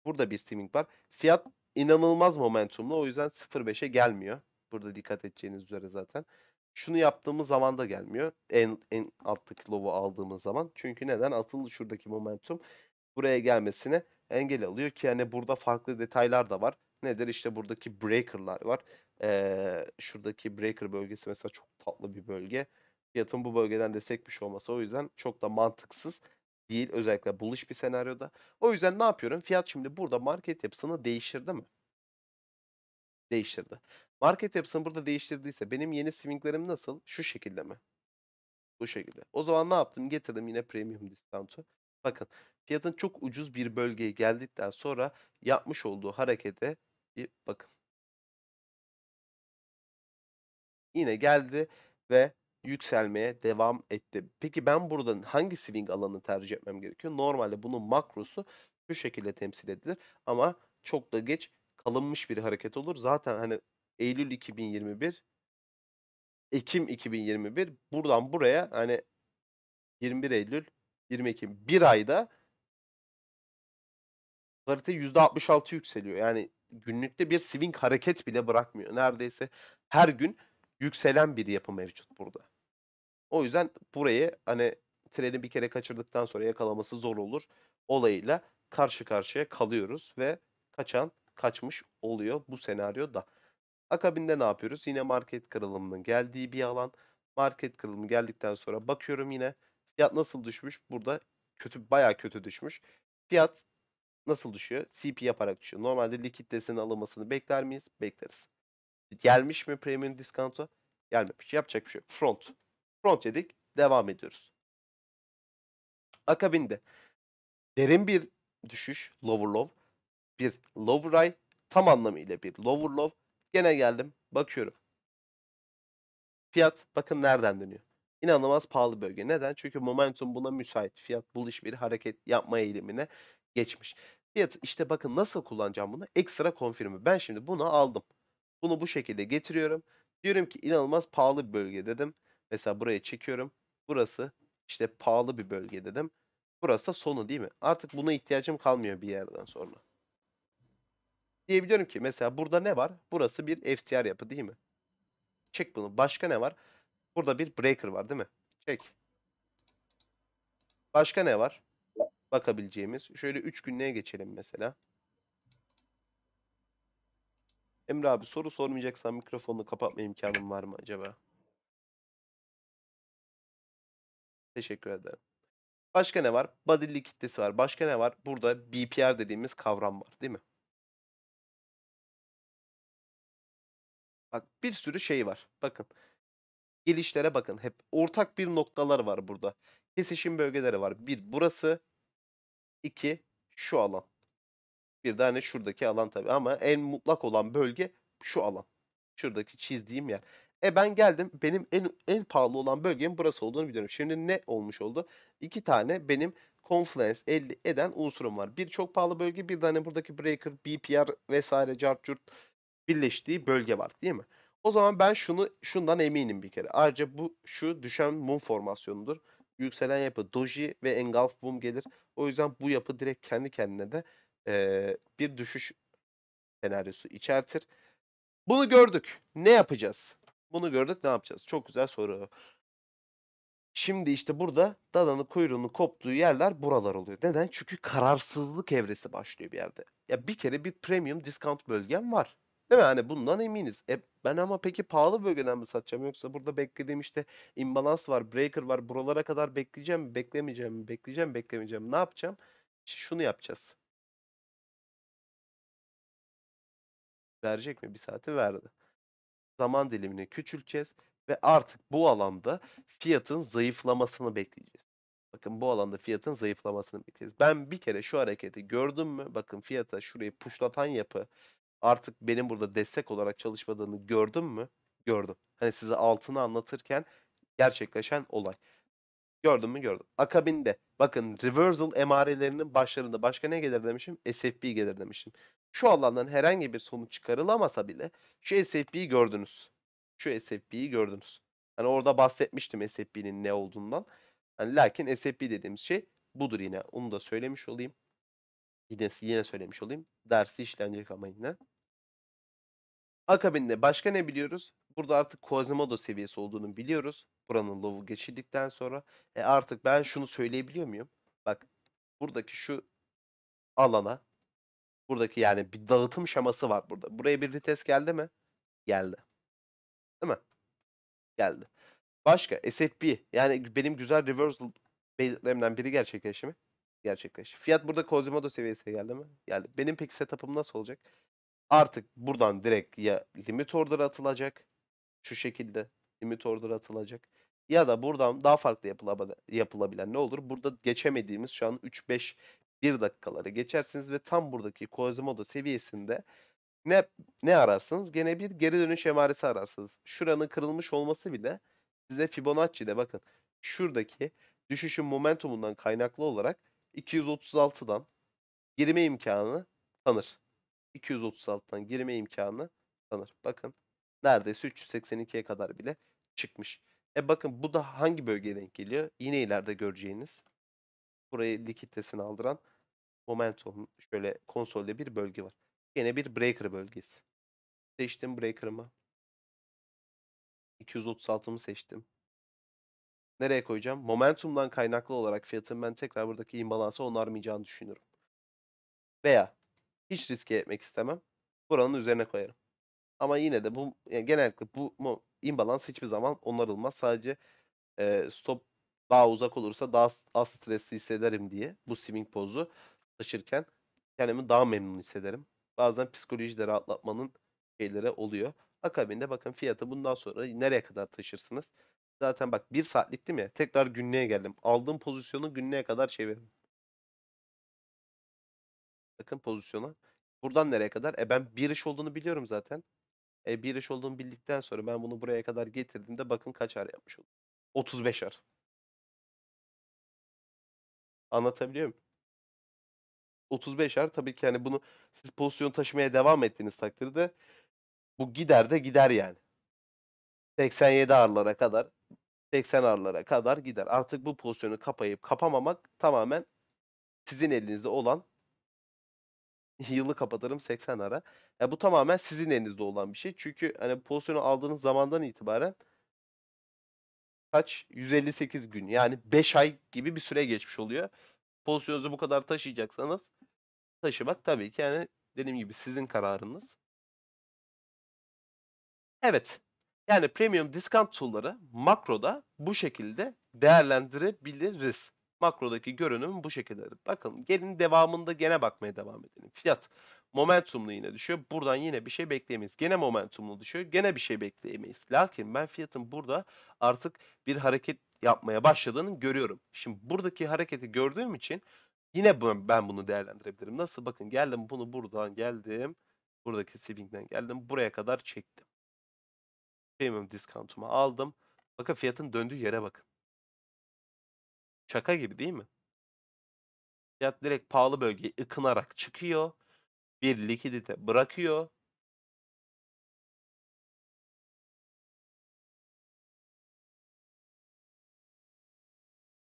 Burada bir swing var. Fiyat inanılmaz momentumlu. O yüzden 0.5'e gelmiyor. Burada dikkat edeceğiniz üzere zaten. Şunu yaptığımız zaman da gelmiyor. En, en alttaki lovu aldığımız zaman. Çünkü neden? Atıl şuradaki momentum buraya gelmesine engel alıyor ki yani burada farklı detaylar da var. Nedir? İşte buradaki breaker'lar var. Ee, şuradaki breaker bölgesi mesela çok tatlı bir bölge. Fiyatın bu bölgeden destekmiş olması o yüzden çok da mantıksız değil özellikle buluş bir senaryoda. O yüzden ne yapıyorum? Fiyat şimdi burada market yapısını değiştirdi mi? Değiştirdi. Market yapısını burada değiştirdiyse benim yeni swinglerim nasıl? Şu şekilde mi? Bu şekilde. O zaman ne yaptım? Getirdim yine premium discount'u. Bakın fiyatın çok ucuz bir bölgeye geldikten sonra yapmış olduğu harekete bir bakın. Yine geldi ve yükselmeye devam etti. Peki ben buradan hangi swing alanını tercih etmem gerekiyor? Normalde bunun makrosu şu şekilde temsil edilir ama çok da geç kalınmış bir hareket olur. Zaten hani Eylül 2021 Ekim 2021 buradan buraya hani 21 Eylül 20 Ekim bir ayda parite %66 yükseliyor. Yani günlükte bir swing hareket bile bırakmıyor. Neredeyse her gün yükselen bir yapı mevcut burada. O yüzden burayı hani treni bir kere kaçırdıktan sonra yakalaması zor olur olayıyla karşı karşıya kalıyoruz ve kaçan kaçmış oluyor bu senaryoda. Akabinde ne yapıyoruz? Yine market kırılımının geldiği bir alan. Market kırılımı geldikten sonra bakıyorum yine fiyat nasıl düşmüş? Burada kötü baya kötü düşmüş. Fiyat nasıl düşüyor? CP yaparak düşüyor. Normalde likiditesinin alınmasını bekler miyiz? Bekleriz. Gelmiş mi premium diskonto? Gelmemiş. Yapacak bir şey yok. Front. Front yedik. Devam ediyoruz. Akabinde derin bir düşüş lower low. Bir low right tam anlamıyla bir lower low. Gene geldim bakıyorum. Fiyat bakın nereden dönüyor. İnanılmaz pahalı bölge. Neden? Çünkü momentum buna müsait. Fiyat buluş bir hareket yapma eğilimine geçmiş. Fiyat işte bakın nasıl kullanacağım bunu? Ekstra konfirmi. Ben şimdi bunu aldım. Bunu bu şekilde getiriyorum. Diyorum ki inanılmaz pahalı bir bölge dedim. Mesela buraya çekiyorum. Burası işte pahalı bir bölge dedim. Burası da sonu değil mi? Artık buna ihtiyacım kalmıyor bir yerden sonra. Diyebiliyorum ki mesela burada ne var? Burası bir FTR yapı değil mi? Çek bunu. Başka ne var? Burada bir breaker var değil mi? Çek. Başka ne var? Bakabileceğimiz. Şöyle 3 günlüğe geçelim mesela. Emre abi soru sormayacaksan mikrofonu kapatma imkanım var mı acaba? Teşekkür ederim. Başka ne var? Badilli kitlesi var. Başka ne var? Burada BPR dediğimiz kavram var değil mi? Bak bir sürü şey var. Bakın. Gelişlere bakın. Hep ortak bir noktalar var burada. Kesişim bölgeleri var. Bir burası. iki şu alan. Bir de hani şuradaki alan tabii ama en mutlak olan bölge şu alan. Şuradaki çizdiğim yer. E ben geldim. Benim en en pahalı olan bölgenin burası olduğunu biliyorum. Şimdi ne olmuş oldu? İki tane benim confluence elde eden unsurum var. Bir çok pahalı bölge, bir tane hani buradaki breaker, BPR vesaire chart curt birleştiği bölge var değil mi? O zaman ben şunu şundan eminim bir kere. Ayrıca bu şu düşen mum formasyonudur. Yükselen yapı doji ve engulf boom gelir. O yüzden bu yapı direkt kendi kendine de e, bir düşüş senaryosu içertir. Bunu gördük. Ne yapacağız? Bunu gördük ne yapacağız? Çok güzel soru. Şimdi işte burada dadanın kuyruğunu koptuğu yerler buralar oluyor. Neden? Çünkü kararsızlık evresi başlıyor bir yerde. Ya bir kere bir premium discount bölgem var. Değil mi? Hani bundan eminiz. E ben ama peki pahalı bölgeden mi satacağım yoksa burada beklediğim işte imbalans var, breaker var. Buralara kadar bekleyeceğim mi, beklemeyeceğim mi, bekleyeceğim, beklemeyeceğim. Ne yapacağım? İşte şunu yapacağız. Verecek mi? Bir saati verdi zaman dilimini küçülteceğiz ve artık bu alanda fiyatın zayıflamasını bekleyeceğiz. Bakın bu alanda fiyatın zayıflamasını bekleyeceğiz. Ben bir kere şu hareketi gördüm mü? Bakın fiyata şurayı puşlatan yapı artık benim burada destek olarak çalışmadığını gördüm mü? Gördüm. Hani size altını anlatırken gerçekleşen olay. Gördüm mü gördüm. Akabinde bakın reversal emarelerinin başlarında başka ne gelir demişim? SFP gelir demişim. Şu alandan herhangi bir sonuç çıkarılamasa bile şu SFP'yi gördünüz. Şu SFP'yi gördünüz. Hani orada bahsetmiştim SFP'nin ne olduğundan. Hani lakin SFP dediğimiz şey budur yine. Onu da söylemiş olayım. Yine, yine söylemiş olayım. Dersi işlenecek ama yine. Akabinde başka ne biliyoruz? Burada artık Quasimodo seviyesi olduğunu biliyoruz. Buranın lovu geçildikten sonra. E artık ben şunu söyleyebiliyor muyum? Bak buradaki şu alana Buradaki yani bir dağıtım şaması var burada. Buraya bir vites geldi mi? Geldi. Değil mi? Geldi. Başka SFP yani benim güzel reversal belirtilerimden biri gerçekleşti mi? Gerçekleşti. Fiyat burada Cosimodo seviyesine geldi mi? Geldi. Benim peki setup'ım nasıl olacak? Artık buradan direkt ya limit order atılacak şu şekilde limit order atılacak ya da buradan daha farklı yapılabilen ne olur? Burada geçemediğimiz şu an 3-5 1 dakikaları geçersiniz ve tam buradaki Quasimodo seviyesinde ne ne ararsınız? Gene bir geri dönüş emaresi ararsınız. Şuranın kırılmış olması bile size Fibonacci'de bakın şuradaki düşüşün momentumundan kaynaklı olarak 236'dan girme imkanı tanır. 236'dan girme imkanı tanır. Bakın neredeyse 382'ye kadar bile çıkmış. E bakın bu da hangi bölgeye denk geliyor? Yine ileride göreceğiniz. Burayı likiditesini aldıran Momentum şöyle konsolde bir bölge var. Yine bir breaker bölgesi. Seçtim breaker'ımı. 236'mı seçtim. Nereye koyacağım? Momentumdan kaynaklı olarak fiyatın ben tekrar buradaki imbalansı onarmayacağını düşünüyorum. Veya hiç riske etmek istemem. Buranın üzerine koyarım. Ama yine de bu yani genellikle bu imbalans hiçbir zaman onarılmaz. Sadece e, stop daha uzak olursa daha az stresli hissederim diye bu swimming pozu taşırken kendimi daha memnun hissederim. Bazen psikolojide de rahatlatmanın şeyleri oluyor. Akabinde bakın fiyatı bundan sonra nereye kadar taşırsınız? Zaten bak bir saatlik değil mi? Tekrar günlüğe geldim. Aldığım pozisyonu günlüğe kadar çevirdim. Bakın pozisyona. Buradan nereye kadar? E ben bir iş olduğunu biliyorum zaten. E bir iş olduğunu bildikten sonra ben bunu buraya kadar getirdiğimde bakın kaç ar yapmış oldum. 35 ar. Anlatabiliyor muyum? 35'er tabii ki hani bunu siz pozisyon taşımaya devam ettiğiniz takdirde bu gider de gider yani. 87 arlara kadar 80 arlara kadar gider. Artık bu pozisyonu kapayıp kapamamak tamamen sizin elinizde olan yılı kapatırım 80 ara. Ya bu tamamen sizin elinizde olan bir şey. Çünkü hani pozisyonu aldığınız zamandan itibaren kaç 158 gün yani 5 ay gibi bir süre geçmiş oluyor. Pozisyonunuzu bu kadar taşıyacaksanız taşımak tabii ki yani dediğim gibi sizin kararınız. Evet. Yani premium discount tool'ları makroda bu şekilde değerlendirebiliriz. Makrodaki görünüm bu şekilde. Bakın gelin devamında gene bakmaya devam edelim. Fiyat momentumlu yine düşüyor. Buradan yine bir şey bekleyemeyiz. Gene momentumlu düşüyor. Gene bir şey bekleyemeyiz. Lakin ben fiyatın burada artık bir hareket yapmaya başladığını görüyorum. Şimdi buradaki hareketi gördüğüm için Yine ben bunu değerlendirebilirim. Nasıl? Bakın geldim bunu buradan geldim. Buradaki Sibing'den geldim. Buraya kadar çektim. Premium diskantuma aldım. Bakın fiyatın döndüğü yere bakın. Şaka gibi değil mi? Fiyat direkt pahalı bölgeyi ıkınarak çıkıyor. Bir likidite bırakıyor.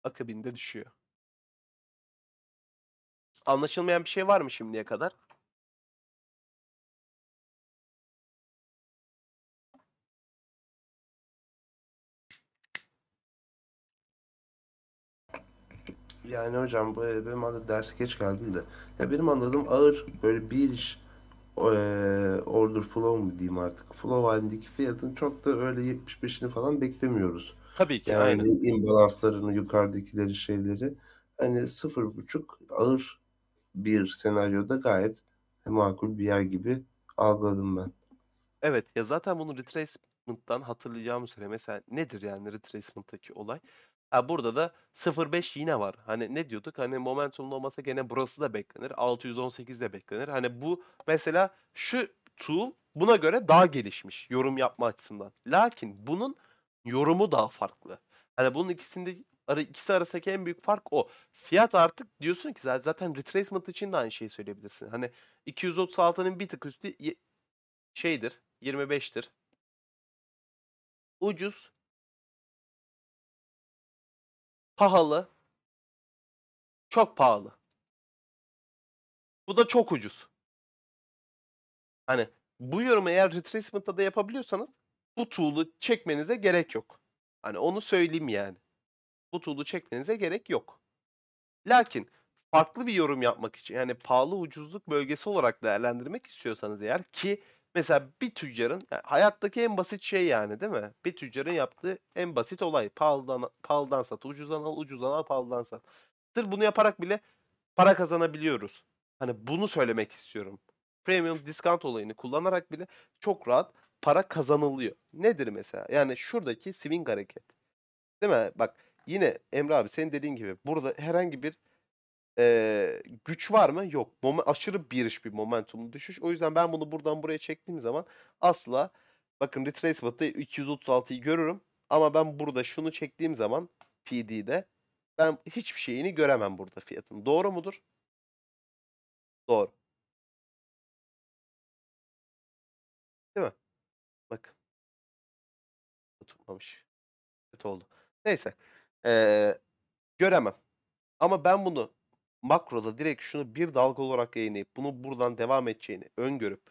Akabinde düşüyor. Anlaşılmayan bir şey var mı şimdiye kadar? Yani hocam bu benim anladığım dersi geç geldim de. Ya benim anladığım ağır böyle bir iş order flow mu diyeyim artık. Flow halindeki fiyatın çok da öyle 75'ini falan beklemiyoruz. Tabii ki yani aynen. imbalanslarını, yukarıdakileri şeyleri. Hani 0.5 ağır bir senaryoda gayet makul bir yer gibi algıladım ben. Evet ya zaten bunu retracement'tan hatırlayacağımı söyle. Mesela nedir yani retracement'taki olay? Ha burada da 0.5 yine var. Hani ne diyorduk? Hani momentumlu olmasa gene burası da beklenir. 618 de beklenir. Hani bu mesela şu tool buna göre daha gelişmiş yorum yapma açısından. Lakin bunun yorumu daha farklı. Hani bunun ikisinde Ara, ikisi arasındaki en büyük fark o. Fiyat artık diyorsun ki zaten retracement için de aynı şeyi söyleyebilirsin. Hani 236'nın bir tık üstü şeydir 25'tir. Ucuz pahalı çok pahalı. Bu da çok ucuz. Hani bu yorumu eğer retracement'ta da yapabiliyorsanız bu tool'u çekmenize gerek yok. Hani onu söyleyeyim yani bu tool'u çekmenize gerek yok. Lakin farklı bir yorum yapmak için yani pahalı ucuzluk bölgesi olarak değerlendirmek istiyorsanız eğer ki mesela bir tüccarın yani e, hayattaki en basit şey yani değil mi? Bir tüccarın yaptığı en basit olay pahalıdan pahalıdan sat, ucuzdan al, ucuzdan al, pahalıdan sat. Sırf bunu yaparak bile para kazanabiliyoruz. Hani bunu söylemek istiyorum. Premium discount olayını kullanarak bile çok rahat para kazanılıyor. Nedir mesela? Yani şuradaki swing hareket. Değil mi? Bak yine Emre abi senin dediğin gibi burada herhangi bir e, güç var mı? Yok. Mom- aşırı bir iş bir momentumlu düşüş. O yüzden ben bunu buradan buraya çektiğim zaman asla bakın retrace batı 236'yı görürüm ama ben burada şunu çektiğim zaman PD'de ben hiçbir şeyini göremem burada fiyatın. Doğru mudur? Doğru. Değil mi? Bakın. Tutmamış. Kötü oldu. Neyse. Ee, göremem. Ama ben bunu makroda direkt şunu bir dalga olarak yayınlayıp bunu buradan devam edeceğini öngörüp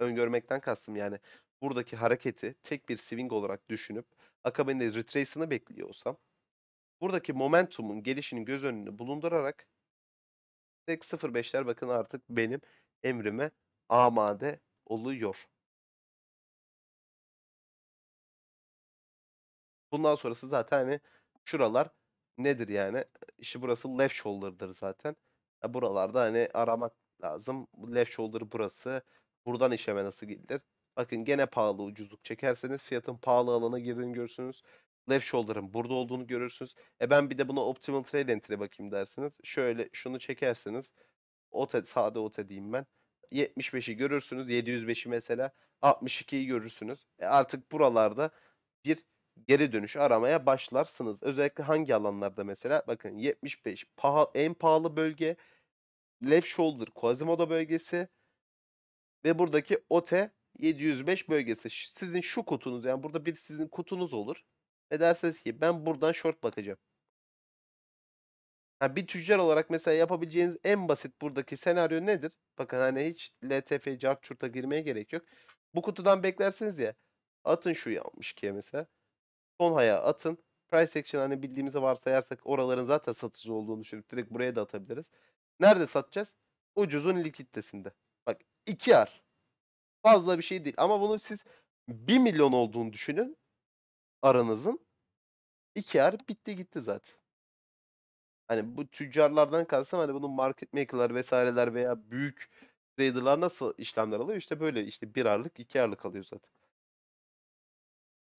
öngörmekten kastım yani buradaki hareketi tek bir swing olarak düşünüp akabinde retrace'ını bekliyor olsam buradaki momentumun gelişinin göz önünde bulundurarak tek 0.5'ler bakın artık benim emrime amade oluyor. Bundan sonrası zaten hani şuralar nedir yani? İşte burası left shoulder'dır zaten. Ya e, buralarda hani aramak lazım. Left shoulder burası. Buradan işleme nasıl gidilir? Bakın gene pahalı ucuzluk çekerseniz fiyatın pahalı alana girdiğini görürsünüz. Left shoulder'ın burada olduğunu görürsünüz. E ben bir de buna optimal trade entry bakayım dersiniz. Şöyle şunu çekerseniz ote, sade ote diyeyim ben. 75'i görürsünüz. 705'i mesela. 62'yi görürsünüz. E artık buralarda bir geri dönüş aramaya başlarsınız. Özellikle hangi alanlarda mesela bakın 75 paha, en pahalı bölge Left Shoulder Quasimodo bölgesi ve buradaki OTE 705 bölgesi. Sizin şu kutunuz yani burada bir sizin kutunuz olur. Ve derseniz ki ben buradan short bakacağım. Yani bir tüccar olarak mesela yapabileceğiniz en basit buradaki senaryo nedir? Bakın hani hiç LTF, cart, çurta girmeye gerek yok. Bu kutudan beklersiniz ya. Atın şu yanmış ki mesela son haya atın. Price action hani bildiğimizi varsayarsak oraların zaten satıcı olduğunu düşünüp direkt buraya da atabiliriz. Nerede satacağız? Ucuzun likiditesinde. Bak 2 ar. Fazla bir şey değil. Ama bunu siz 1 milyon olduğunu düşünün. Aranızın. 2 ar bitti gitti zaten. Hani bu tüccarlardan kalsam hani bunun market maker'lar vesaireler veya büyük trader'lar nasıl işlemler alıyor? İşte böyle işte 1 arlık 2 arlık alıyor zaten.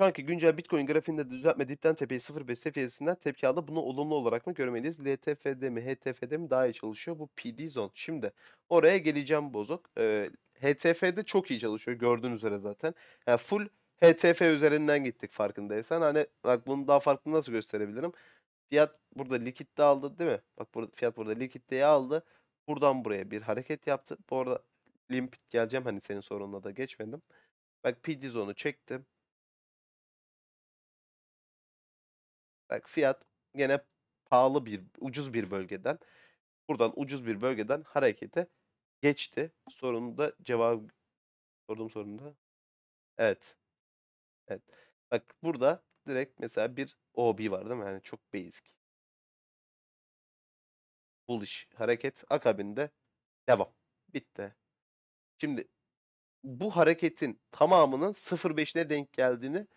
Şu anki güncel Bitcoin grafiğinde düzeltme dipten tepeyi 0.5 seviyesinden tepki aldı. Bunu olumlu olarak mı görmeliyiz? LTF'de mi HTF'de mi daha iyi çalışıyor bu PD zone. Şimdi oraya geleceğim bozuk. Ee, HTF'de çok iyi çalışıyor gördüğün üzere zaten. Yani full HTF üzerinden gittik farkındaysan. Hani bak bunu daha farklı nasıl gösterebilirim? Fiyat burada likitte aldı değil mi? Bak burada fiyat burada likitteyi aldı. Buradan buraya bir hareket yaptı. Bu arada limp geleceğim hani senin sorununa da geçmedim. Bak PD zone'u çektim. Bak fiyat gene pahalı bir, ucuz bir bölgeden buradan ucuz bir bölgeden harekete geçti. Sorunda cevap sorduğum sorunda. Evet. Evet. Bak burada direkt mesela bir OB var değil mi? Yani çok basic. Bullish hareket akabinde devam. Bitti. Şimdi bu hareketin tamamının 0.5'ine denk geldiğini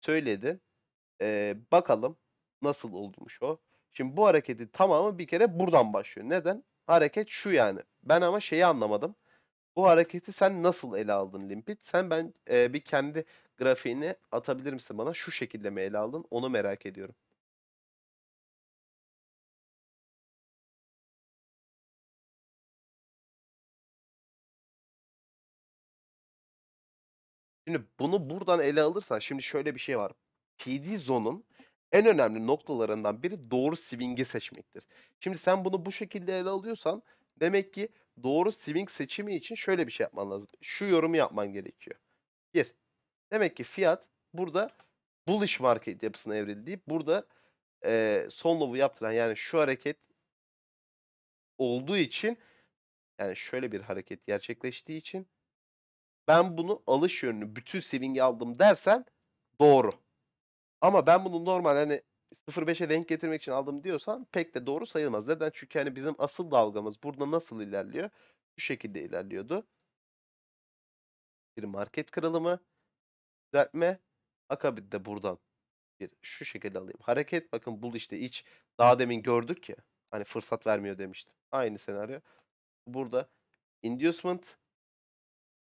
söyledi. Ee, bakalım Nasıl olmuş o? Şimdi bu hareketin tamamı bir kere buradan başlıyor. Neden? Hareket şu yani. Ben ama şeyi anlamadım. Bu hareketi sen nasıl ele aldın Limpit? Sen ben e, bir kendi grafiğini atabilir misin bana? Şu şekilde mi ele aldın? Onu merak ediyorum. Şimdi bunu buradan ele alırsan şimdi şöyle bir şey var. PD Zone'un en önemli noktalarından biri doğru swing'i seçmektir. Şimdi sen bunu bu şekilde ele alıyorsan demek ki doğru swing seçimi için şöyle bir şey yapman lazım. Şu yorumu yapman gerekiyor. Bir, demek ki fiyat burada bullish market yapısına evrildi burada e, son low'u yaptıran yani şu hareket olduğu için yani şöyle bir hareket gerçekleştiği için ben bunu alış yönünü bütün swing'i aldım dersen doğru. Ama ben bunu normal hani 0.5'e denk getirmek için aldım diyorsan pek de doğru sayılmaz. Neden? Çünkü hani bizim asıl dalgamız burada nasıl ilerliyor? Şu şekilde ilerliyordu. Bir market kırılımı, düzeltme, akabinde buradan bir şu şekilde alayım. Hareket bakın bu işte iç daha demin gördük ya. Hani fırsat vermiyor demiştim. Aynı senaryo. Burada inducement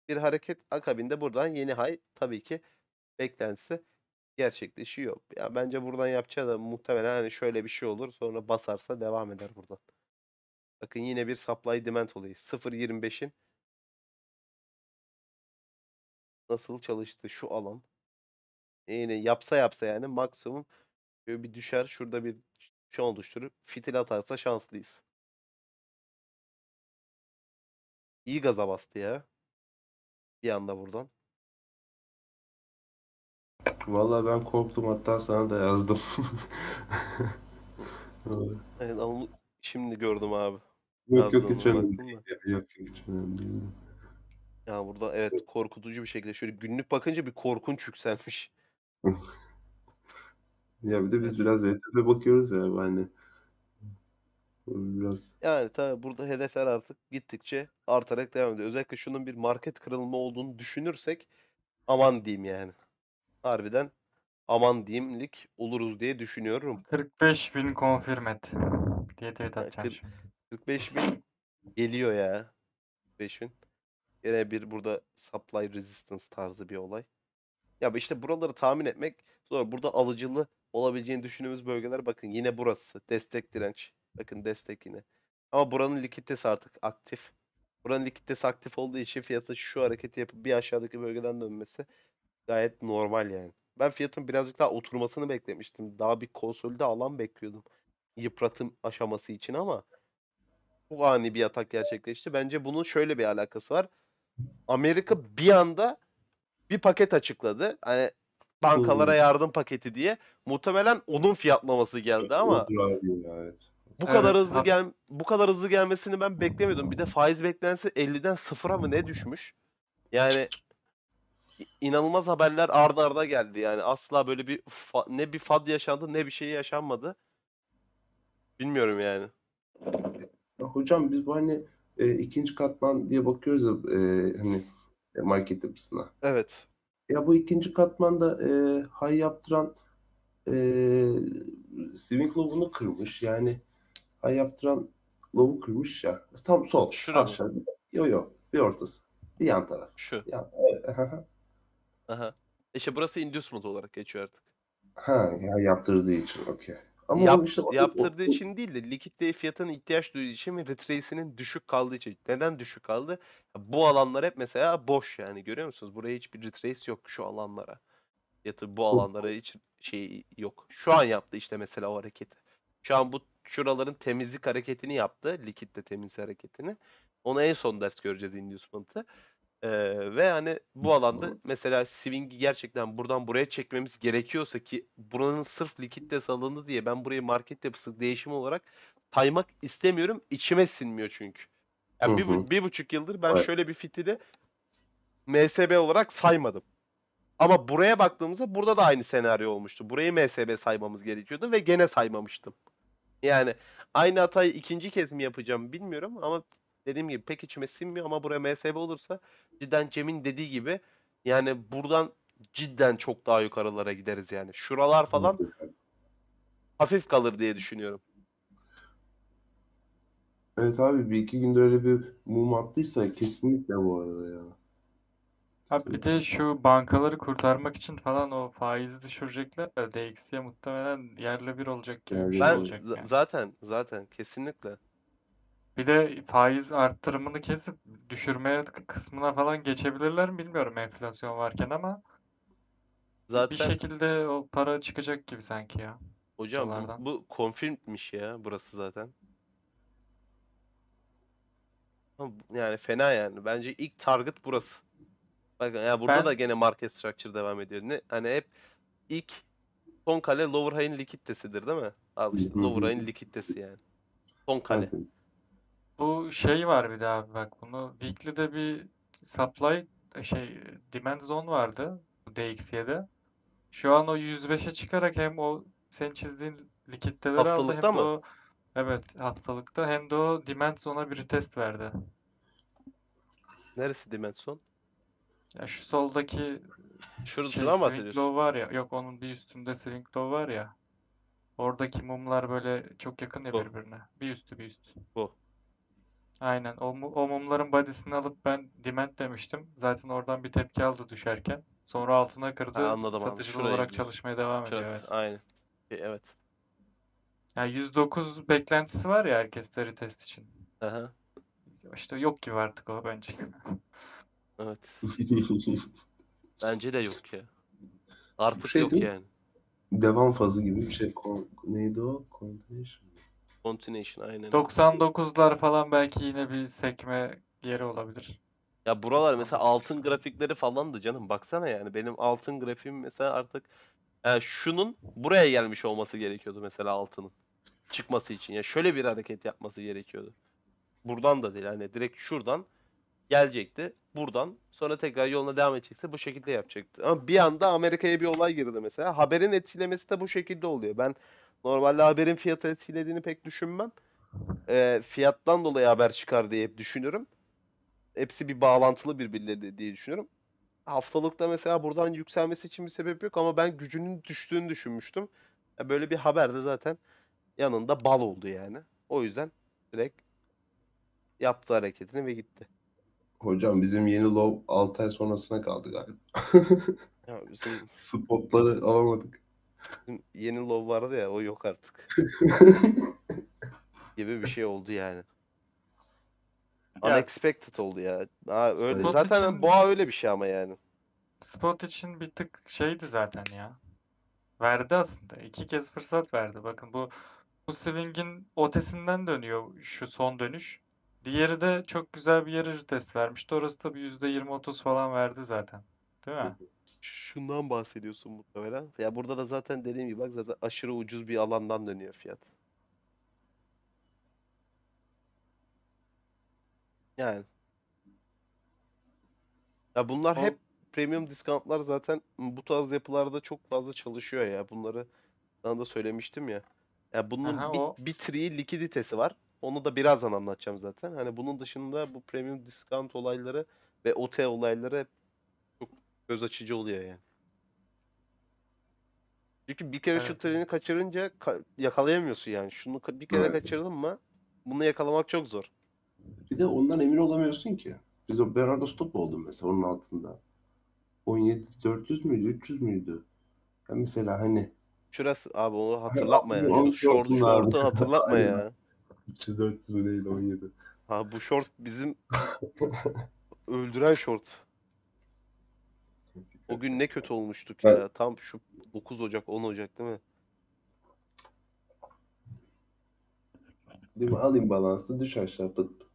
bir hareket akabinde buradan yeni high tabii ki beklentisi gerçekleşiyor. Ya bence buradan yapacağı da muhtemelen hani şöyle bir şey olur. Sonra basarsa devam eder buradan. Bakın yine bir supply demand olayı. 0.25'in nasıl çalıştı şu alan. Yine yapsa yapsa yani maksimum şöyle bir düşer. Şurada bir şey oluşturur. Fitil atarsa şanslıyız. İyi gaza bastı ya. Bir anda buradan. Vallahi ben korktum hatta sana da yazdım. Evet ama şimdi gördüm abi. Yok yok hiç önemli baktın değil. Ya burada evet korkutucu bir şekilde şöyle günlük bakınca bir korkunç yükselmiş. Ya bir de biz biraz hedefe bakıyoruz ya hani. Biraz Yani tabi burada hedefler artık gittikçe artarak devam ediyor. Özellikle şunun bir market kırılma olduğunu düşünürsek aman diyeyim yani harbiden aman diyeyimlik oluruz diye düşünüyorum. 45 bin confirm et. Diye tweet atacağım. 40, 45 bin geliyor ya. 45 bin. Yine bir burada supply resistance tarzı bir olay. Ya işte buraları tahmin etmek zor. Burada alıcılı olabileceğini düşündüğümüz bölgeler bakın yine burası. Destek direnç. Bakın destek yine. Ama buranın likiditesi artık aktif. Buranın likiditesi aktif olduğu için fiyatı şu hareketi yapıp bir aşağıdaki bölgeden dönmesi Gayet normal yani. Ben fiyatın birazcık daha oturmasını beklemiştim. Daha bir konsolide alan bekliyordum. Yıpratım aşaması için ama bu ani bir atak gerçekleşti. Bence bunun şöyle bir alakası var. Amerika bir anda bir paket açıkladı. Hani bankalara yardım paketi diye. Muhtemelen onun fiyatlaması geldi ama bu kadar hızlı gel bu kadar hızlı gelmesini ben beklemiyordum. Bir de faiz beklentisi 50'den 0'a mı ne düşmüş? Yani inanılmaz haberler ardarda arda geldi yani asla böyle bir ne bir fad yaşandı ne bir şey yaşanmadı. Bilmiyorum yani. hocam biz bu hani e, ikinci katman diye bakıyoruz ya e, hani e, market yapısına. Evet. Ya bu ikinci katmanda e, hay yaptıran e, swing lobunu kırmış yani hay yaptıran lobu kırmış ya. Tam sol. Şurada. Aşağı. Yo yo bir ortası. Bir yan taraf. Şu. Yan, evet. Aha. İşte şey, burası inducement olarak geçiyor artık. Ha ya yaptırdığı için okey. Ama Yap, işte, yaptırdığı o, için değil de likitte fiyatın ihtiyaç duyduğu için ve retrace'inin düşük kaldığı için. Neden düşük kaldı? Bu alanlar hep mesela boş yani görüyor musunuz? Buraya hiçbir retrace yok şu alanlara. Ya da bu alanlara hiç şey yok. Şu an yaptı işte mesela o hareketi. Şu an bu şuraların temizlik hareketini yaptı. Likitte temizlik hareketini. Onu en son ders göreceğiz inducement'ı. Ee, ve hani bu alanda mesela swing'i gerçekten buradan buraya çekmemiz gerekiyorsa ki buranın sırf likitte salındı diye ben burayı market yapısı değişim olarak taymak istemiyorum. İçime sinmiyor çünkü. Yani Bir, bir buçuk yıldır ben Evet. şöyle bir fitili MSB olarak saymadım. Ama buraya baktığımızda burada da aynı senaryo olmuştu. Burayı MSB saymamız gerekiyordu ve gene saymamıştım. Yani aynı hatayı ikinci kez mi yapacağım bilmiyorum ama dediğim gibi pek içime sinmiyor ama buraya MSB olursa cidden Cem'in dediği gibi yani buradan cidden çok daha yukarılara gideriz yani. Şuralar falan hafif kalır diye düşünüyorum. Evet abi bir iki günde öyle bir mum attıysa kesinlikle bu arada ya. Abi bir de şu bankaları kurtarmak için falan o faiz düşürecekler de DXY muhtemelen yerle bir olacak gibi bir şey Ben olacak yani. zaten zaten kesinlikle. Bir de faiz arttırımını kesip düşürmeye kısmına falan geçebilirler mi bilmiyorum enflasyon varken ama Zaten bir şekilde o para çıkacak gibi sanki ya. hocam bu, dolardan. bu confirmedmiş ya burası zaten. Yani fena yani. Bence ilk target burası. Bakın ya burada Ben- da gene market structure devam ediyor. Ne, hani hep ilk son kale lower high'in likiditesidir değil mi? Al işte Hı hı. lower high'in likiditesi yani. Son kale. Zaten. Bu şey var bir de abi bak bunu Weekly'de bir supply e, şey demand zone vardı bu DXY'de. Şu an o 105'e çıkarak hem o sen çizdiğin likiditeleri aldı hem de mı? o evet haftalıkta hem de o demand zone'a bir test verdi. Neresi demand zone? Ya şu soldaki Şurada şey, mı swing low var ya yok onun bir üstünde swing low var ya. Oradaki mumlar böyle çok yakın ya Bu. birbirine. Bir üstü bir üstü. Bu. Aynen. O, o mumların badisini alıp ben diment demiştim. Zaten oradan bir tepki aldı düşerken. Sonra altına kırdı. Ha, anladım Satıcı Şuraya olarak gidiyorsun. çalışmaya devam ediyor. Evet. Aynen. E, evet. Yani 109 beklentisi var ya herkeste test için. Aha. İşte yok gibi artık o bence. Evet. Bence de yok ya. Artık şey yok değil yani. Devam fazı gibi bir şey. Kon- neydi o? Condition. Continuation aynen. 99'lar falan belki yine bir sekme yeri olabilir. Ya buralar mesela altın grafikleri falan da canım baksana yani benim altın grafiğim mesela artık e, şunun buraya gelmiş olması gerekiyordu mesela altının çıkması için. Ya yani şöyle bir hareket yapması gerekiyordu. Buradan da değil hani direkt şuradan gelecekti. Buradan sonra tekrar yoluna devam edecekse bu şekilde yapacaktı. Ama bir anda Amerika'ya bir olay girdi mesela. Haberin etkilemesi de bu şekilde oluyor. Ben Normalde haberin fiyatı etkilediğini pek düşünmem. E, fiyattan dolayı haber çıkar diye hep düşünürüm. Hepsi bir bağlantılı birbirleri diye düşünüyorum. Haftalıkta mesela buradan yükselmesi için bir sebep yok ama ben gücünün düştüğünü düşünmüştüm. E, böyle bir haber de zaten yanında bal oldu yani. O yüzden direkt yaptı hareketini ve gitti. Hocam bizim yeni low 6 ay sonrasına kaldı galiba. ya bizim... Spotları alamadık. Yeni lov vardı ya o yok artık. gibi bir şey oldu yani. Unexpected oldu ya. Ha, öyle, zaten için- boğa öyle bir şey ama yani. Spot için bir tık şeydi zaten ya. Verdi aslında. İki kez fırsat verdi. Bakın bu bu swing'in ötesinden dönüyor şu son dönüş. Diğeri de çok güzel bir yarış test vermişti. Orası da bir %20-30 falan verdi zaten. Değil mi? Şundan bahsediyorsun muhtemelen. Ya burada da zaten dediğim gibi bak zaten aşırı ucuz bir alandan dönüyor fiyat. Yani. Ya bunlar hep premium discountlar zaten bu tarz yapılarda çok fazla çalışıyor ya. Bunları daha da söylemiştim ya. Ya bunun Aha, bir, o. bir tri likiditesi var. Onu da birazdan anlatacağım zaten. Hani bunun dışında bu premium discount olayları ve OT olayları göz açıcı oluyor yani. Çünkü bir kere evet. şu treni kaçırınca ka- yakalayamıyorsun yani. Şunu ka- bir kere evet. kaçırdın mı bunu yakalamak çok zor. Bir de ondan emin olamıyorsun ki. Biz o Bernardo Stop oldum mesela onun altında. 17 400 müydü 300 müydü? Ya mesela hani Şurası abi onu hatırlatma ya. Onu şortu, şortu hatırlatma ya. 300 400 mü değil 17. Ha bu şort bizim öldüren şort. O gün ne kötü olmuştuk ben... ya. Tam şu 9 Ocak 10 Ocak değil mi? Değil mi? Alayım balansı düş aşağı pıt pıt.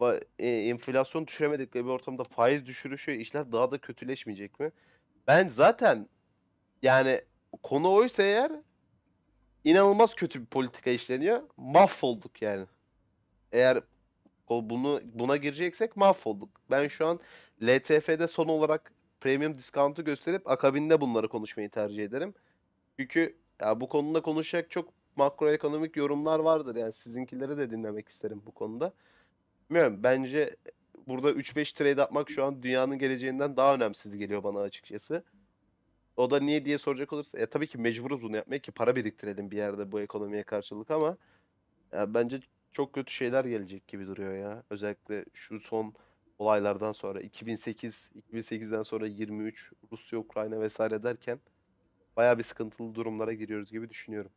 Ba e, enflasyon düşüremedikleri bir ortamda faiz düşürüşü işler daha da kötüleşmeyecek mi? Ben zaten yani konu oysa eğer inanılmaz kötü bir politika işleniyor. Mahvolduk yani. Eğer bunu buna gireceksek mahvolduk. Ben şu an LTF'de son olarak premium discount'u gösterip akabinde bunları konuşmayı tercih ederim. Çünkü ya bu konuda konuşacak çok makroekonomik yorumlar vardır. Yani sizinkileri de dinlemek isterim bu konuda. Bilmiyorum bence burada 3-5 trade atmak şu an dünyanın geleceğinden daha önemsiz geliyor bana açıkçası. O da niye diye soracak olursa ya tabii ki mecburuz bunu yapmaya ki para biriktirelim bir yerde bu ekonomiye karşılık ama ya bence çok kötü şeyler gelecek gibi duruyor ya. Özellikle şu son olaylardan sonra 2008 2008'den sonra 23 Rusya Ukrayna vesaire derken baya bir sıkıntılı durumlara giriyoruz gibi düşünüyorum.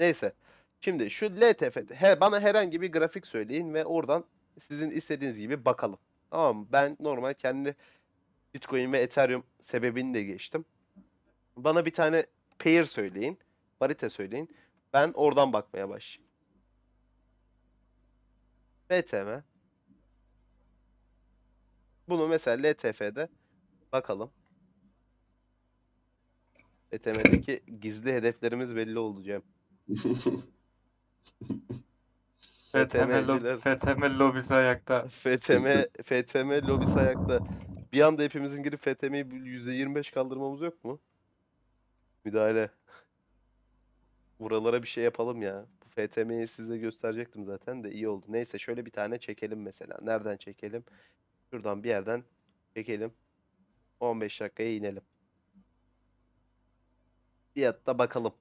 Neyse. Şimdi şu LTF he, bana herhangi bir grafik söyleyin ve oradan sizin istediğiniz gibi bakalım. Tamam Ben normal kendi Bitcoin ve Ethereum sebebini de geçtim. Bana bir tane pair söyleyin. Barite söyleyin. Ben oradan bakmaya başlayayım. BTM. Bunu mesela LTF'de bakalım. BTM'deki gizli hedeflerimiz belli oldu FTM, lo FTM lobisi ayakta. FTM, FTM lobisi ayakta. Bir anda hepimizin girip FTM'yi %25 kaldırmamız yok mu? Müdahale. Buralara bir şey yapalım ya. FTM'yi size gösterecektim zaten de iyi oldu. Neyse şöyle bir tane çekelim mesela. Nereden çekelim? Şuradan bir yerden çekelim. 15 dakikaya inelim. Fiyatta bakalım.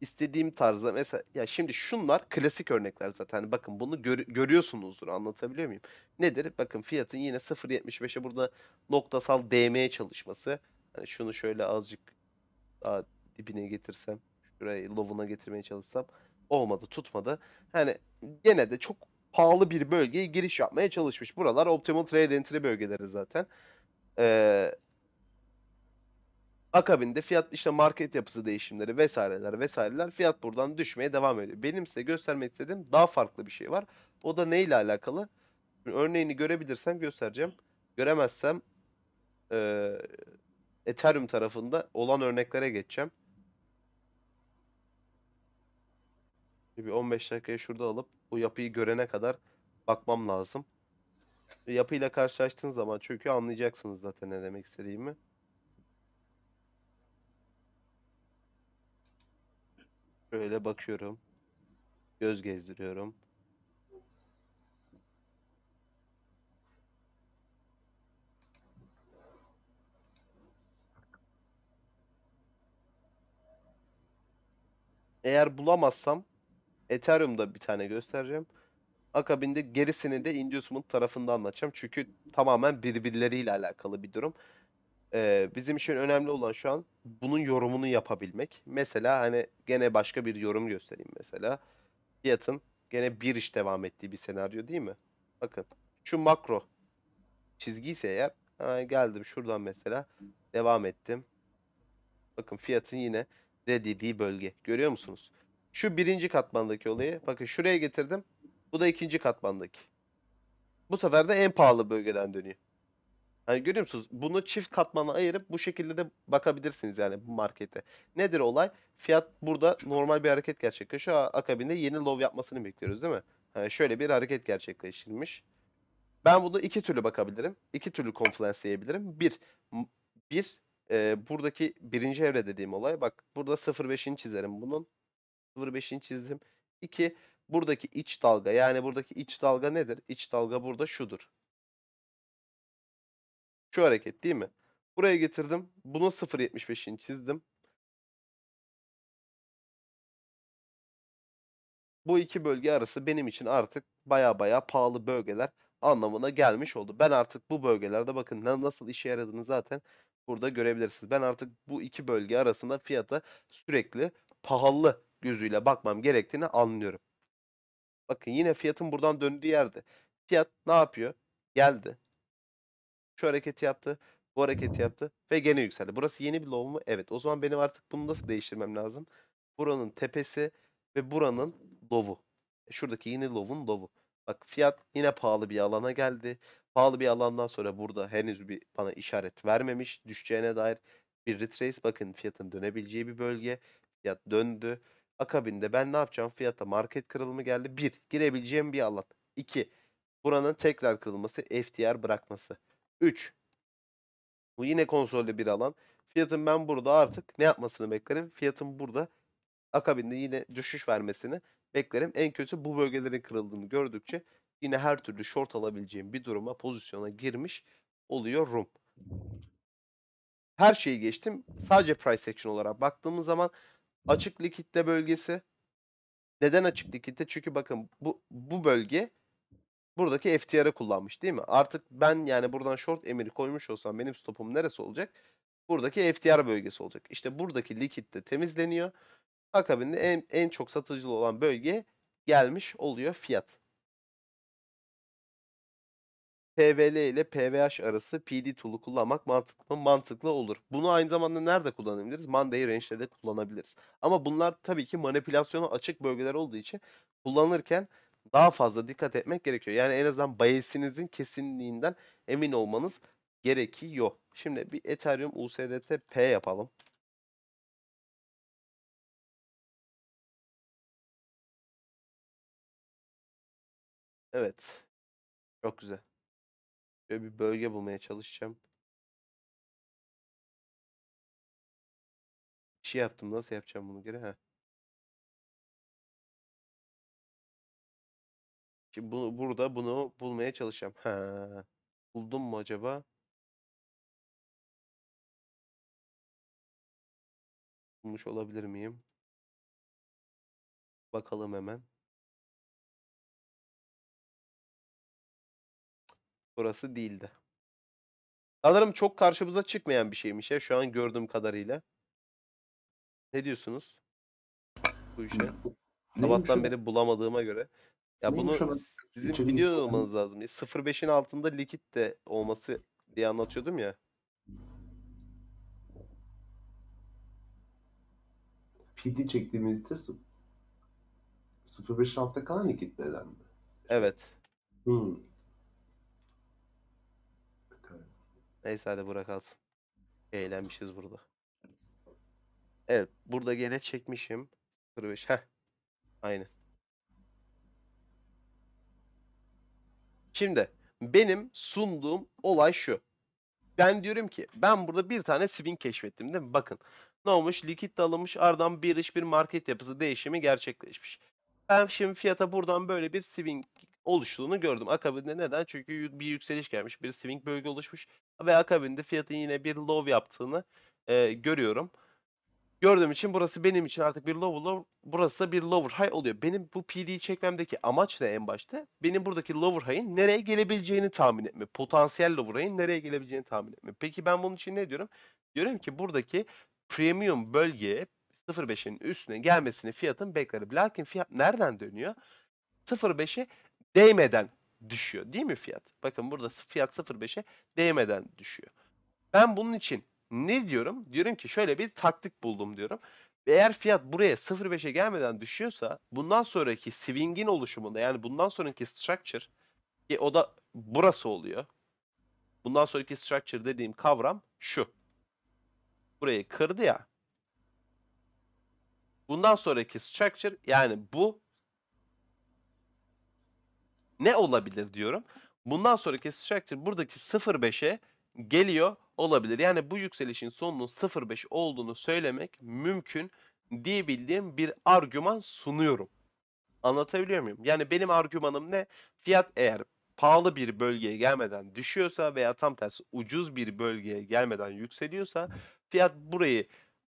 İstediğim tarzda mesela ya şimdi şunlar klasik örnekler zaten. Hani bakın bunu gör, görüyorsunuzdur anlatabiliyor muyum? Nedir? Bakın fiyatın yine 0.75'e burada noktasal DM'ye çalışması. Hani şunu şöyle azıcık daha dibine getirsem şuraya lovuna getirmeye çalışsam olmadı tutmadı. Hani gene de çok pahalı bir bölgeye giriş yapmaya çalışmış. Buralar optimal trade entry bölgeleri zaten. Ee, akabinde fiyat işte market yapısı değişimleri vesaireler vesaireler fiyat buradan düşmeye devam ediyor. Benim size göstermek istediğim daha farklı bir şey var. O da neyle alakalı? Örneğini görebilirsem göstereceğim. Göremezsem e, Ethereum tarafında olan örneklere geçeceğim. Bir 15 dakikaya şurada alıp bu yapıyı görene kadar bakmam lazım. E, yapıyla karşılaştığın zaman çünkü anlayacaksınız zaten ne demek istediğimi. Şöyle bakıyorum. Göz gezdiriyorum. Eğer bulamazsam Ethereum'da bir tane göstereceğim. Akabinde gerisini de inducement tarafında anlatacağım. Çünkü tamamen birbirleriyle alakalı bir durum. Ee, bizim için önemli olan şu an bunun yorumunu yapabilmek. Mesela hani gene başka bir yorum göstereyim mesela. Fiyatın gene bir iş devam ettiği bir senaryo değil mi? Bakın şu makro çizgiyse eğer ha, geldim şuradan mesela devam ettim. Bakın fiyatın yine reddediği bölge. Görüyor musunuz? Şu birinci katmandaki olayı. Bakın şuraya getirdim. Bu da ikinci katmandaki. Bu sefer de en pahalı bölgeden dönüyor. Hani görüyor musunuz? Bunu çift katmana ayırıp bu şekilde de bakabilirsiniz yani bu markete. Nedir olay? Fiyat burada normal bir hareket gerçekleşiyor. Akabinde yeni low yapmasını bekliyoruz değil mi? Yani şöyle bir hareket gerçekleştirilmiş. Ben bunu iki türlü bakabilirim. İki türlü diyebilirim. Bir, bir e, buradaki birinci evre dediğim olay. Bak burada 0.5'ini çizerim bunun. 0.5'ini çizdim. 2. Buradaki iç dalga yani buradaki iç dalga nedir? İç dalga burada şudur. Şu hareket değil mi? Buraya getirdim. Bunun 0.75'ini çizdim. Bu iki bölge arası benim için artık baya baya pahalı bölgeler anlamına gelmiş oldu. Ben artık bu bölgelerde bakın nasıl işe yaradığını zaten burada görebilirsiniz. Ben artık bu iki bölge arasında fiyata sürekli pahalı gözüyle bakmam gerektiğini anlıyorum. Bakın yine fiyatın buradan döndüğü yerde. Fiyat ne yapıyor? Geldi. Şu hareketi yaptı. Bu hareketi yaptı. Ve gene yükseldi. Burası yeni bir low mu? Evet. O zaman benim artık bunu nasıl değiştirmem lazım? Buranın tepesi ve buranın low'u. E, şuradaki yeni low'un low'u. Bak fiyat yine pahalı bir alana geldi. Pahalı bir alandan sonra burada henüz bir bana işaret vermemiş. Düşeceğine dair bir retrace bakın fiyatın dönebileceği bir bölge. Fiyat döndü. Akabinde ben ne yapacağım? Fiyata market kırılımı geldi. bir Girebileceğim bir alan. 2. Buranın tekrar kırılması, FTR bırakması. üç Bu yine konsolde bir alan. Fiyatın ben burada artık ne yapmasını beklerim? Fiyatın burada akabinde yine düşüş vermesini beklerim. En kötü bu bölgelerin kırıldığını gördükçe yine her türlü short alabileceğim bir duruma, pozisyona girmiş oluyorum Her şeyi geçtim. Sadece price action olarak baktığımız zaman Açık likitte bölgesi. Neden açık likitte? Çünkü bakın bu, bu bölge buradaki FTR'ı kullanmış değil mi? Artık ben yani buradan short emiri koymuş olsam benim stopum neresi olacak? Buradaki FTR bölgesi olacak. İşte buradaki likitte temizleniyor. Akabinde en, en çok satıcılı olan bölge gelmiş oluyor fiyat. PVL ile PVH arası PD tool'u kullanmak mantıklı mı? Mantıklı olur. Bunu aynı zamanda nerede kullanabiliriz? Monday Range'de de kullanabiliriz. Ama bunlar tabii ki manipülasyona açık bölgeler olduğu için kullanırken daha fazla dikkat etmek gerekiyor. Yani en azından bayesinizin kesinliğinden emin olmanız gerekiyor. Şimdi bir Ethereum USDT P yapalım. Evet. Çok güzel. Şöyle bir bölge bulmaya çalışacağım. Bir şey yaptım. Nasıl yapacağım bunu geri? ha? Şimdi bunu, burada bunu bulmaya çalışacağım. Ha. Buldum mu acaba? Bulmuş olabilir miyim? Bakalım hemen. Burası değildi. Sanırım çok karşımıza çıkmayan bir şeymiş ya şu an gördüğüm kadarıyla. Ne diyorsunuz? Bu işe. Sabahtan o? beri bulamadığıma göre. Ya bunu sizin İçerim biliyor olmanız lazım. 0.5'in altında likit de olması diye anlatıyordum ya. PD çektiğimizde 0.5'in altta kalan likitlerden mi? Evet. Hmm. Neyse hadi bırak alsın. Eğlenmişiz burada. Evet burada gene çekmişim. 05 heh. Aynen. Şimdi benim sunduğum olay şu. Ben diyorum ki ben burada bir tane swing keşfettim değil mi? Bakın ne olmuş? Likit alınmış ardından bir iş bir market yapısı değişimi gerçekleşmiş. Ben şimdi fiyata buradan böyle bir swing oluştuğunu gördüm. Akabinde neden? Çünkü bir yükseliş gelmiş, bir swing bölge oluşmuş ve akabinde fiyatın yine bir low yaptığını e, görüyorum. Gördüğüm için burası benim için artık bir lower low, burası da bir lower high oluyor. Benim bu PD'yi çekmemdeki amaç ne en başta? Benim buradaki lower high'in nereye gelebileceğini tahmin etme. Potansiyel lower high'in nereye gelebileceğini tahmin etme. Peki ben bunun için ne diyorum? Diyorum ki buradaki premium bölge 0.5'in üstüne gelmesini fiyatın beklerim. Lakin fiyat nereden dönüyor? 0.5'e değmeden düşüyor değil mi fiyat? Bakın burada fiyat 0.5'e değmeden düşüyor. Ben bunun için ne diyorum? Diyorum ki şöyle bir taktik buldum diyorum. Eğer fiyat buraya 0.5'e gelmeden düşüyorsa bundan sonraki swing'in oluşumunda yani bundan sonraki structure ki o da burası oluyor. Bundan sonraki structure dediğim kavram şu. Burayı kırdı ya. Bundan sonraki structure yani bu ne olabilir diyorum. Bundan sonraki structure buradaki 0.5'e geliyor olabilir. Yani bu yükselişin sonunun 0.5 olduğunu söylemek mümkün diyebildiğim bir argüman sunuyorum. Anlatabiliyor muyum? Yani benim argümanım ne? Fiyat eğer pahalı bir bölgeye gelmeden düşüyorsa veya tam tersi ucuz bir bölgeye gelmeden yükseliyorsa fiyat burayı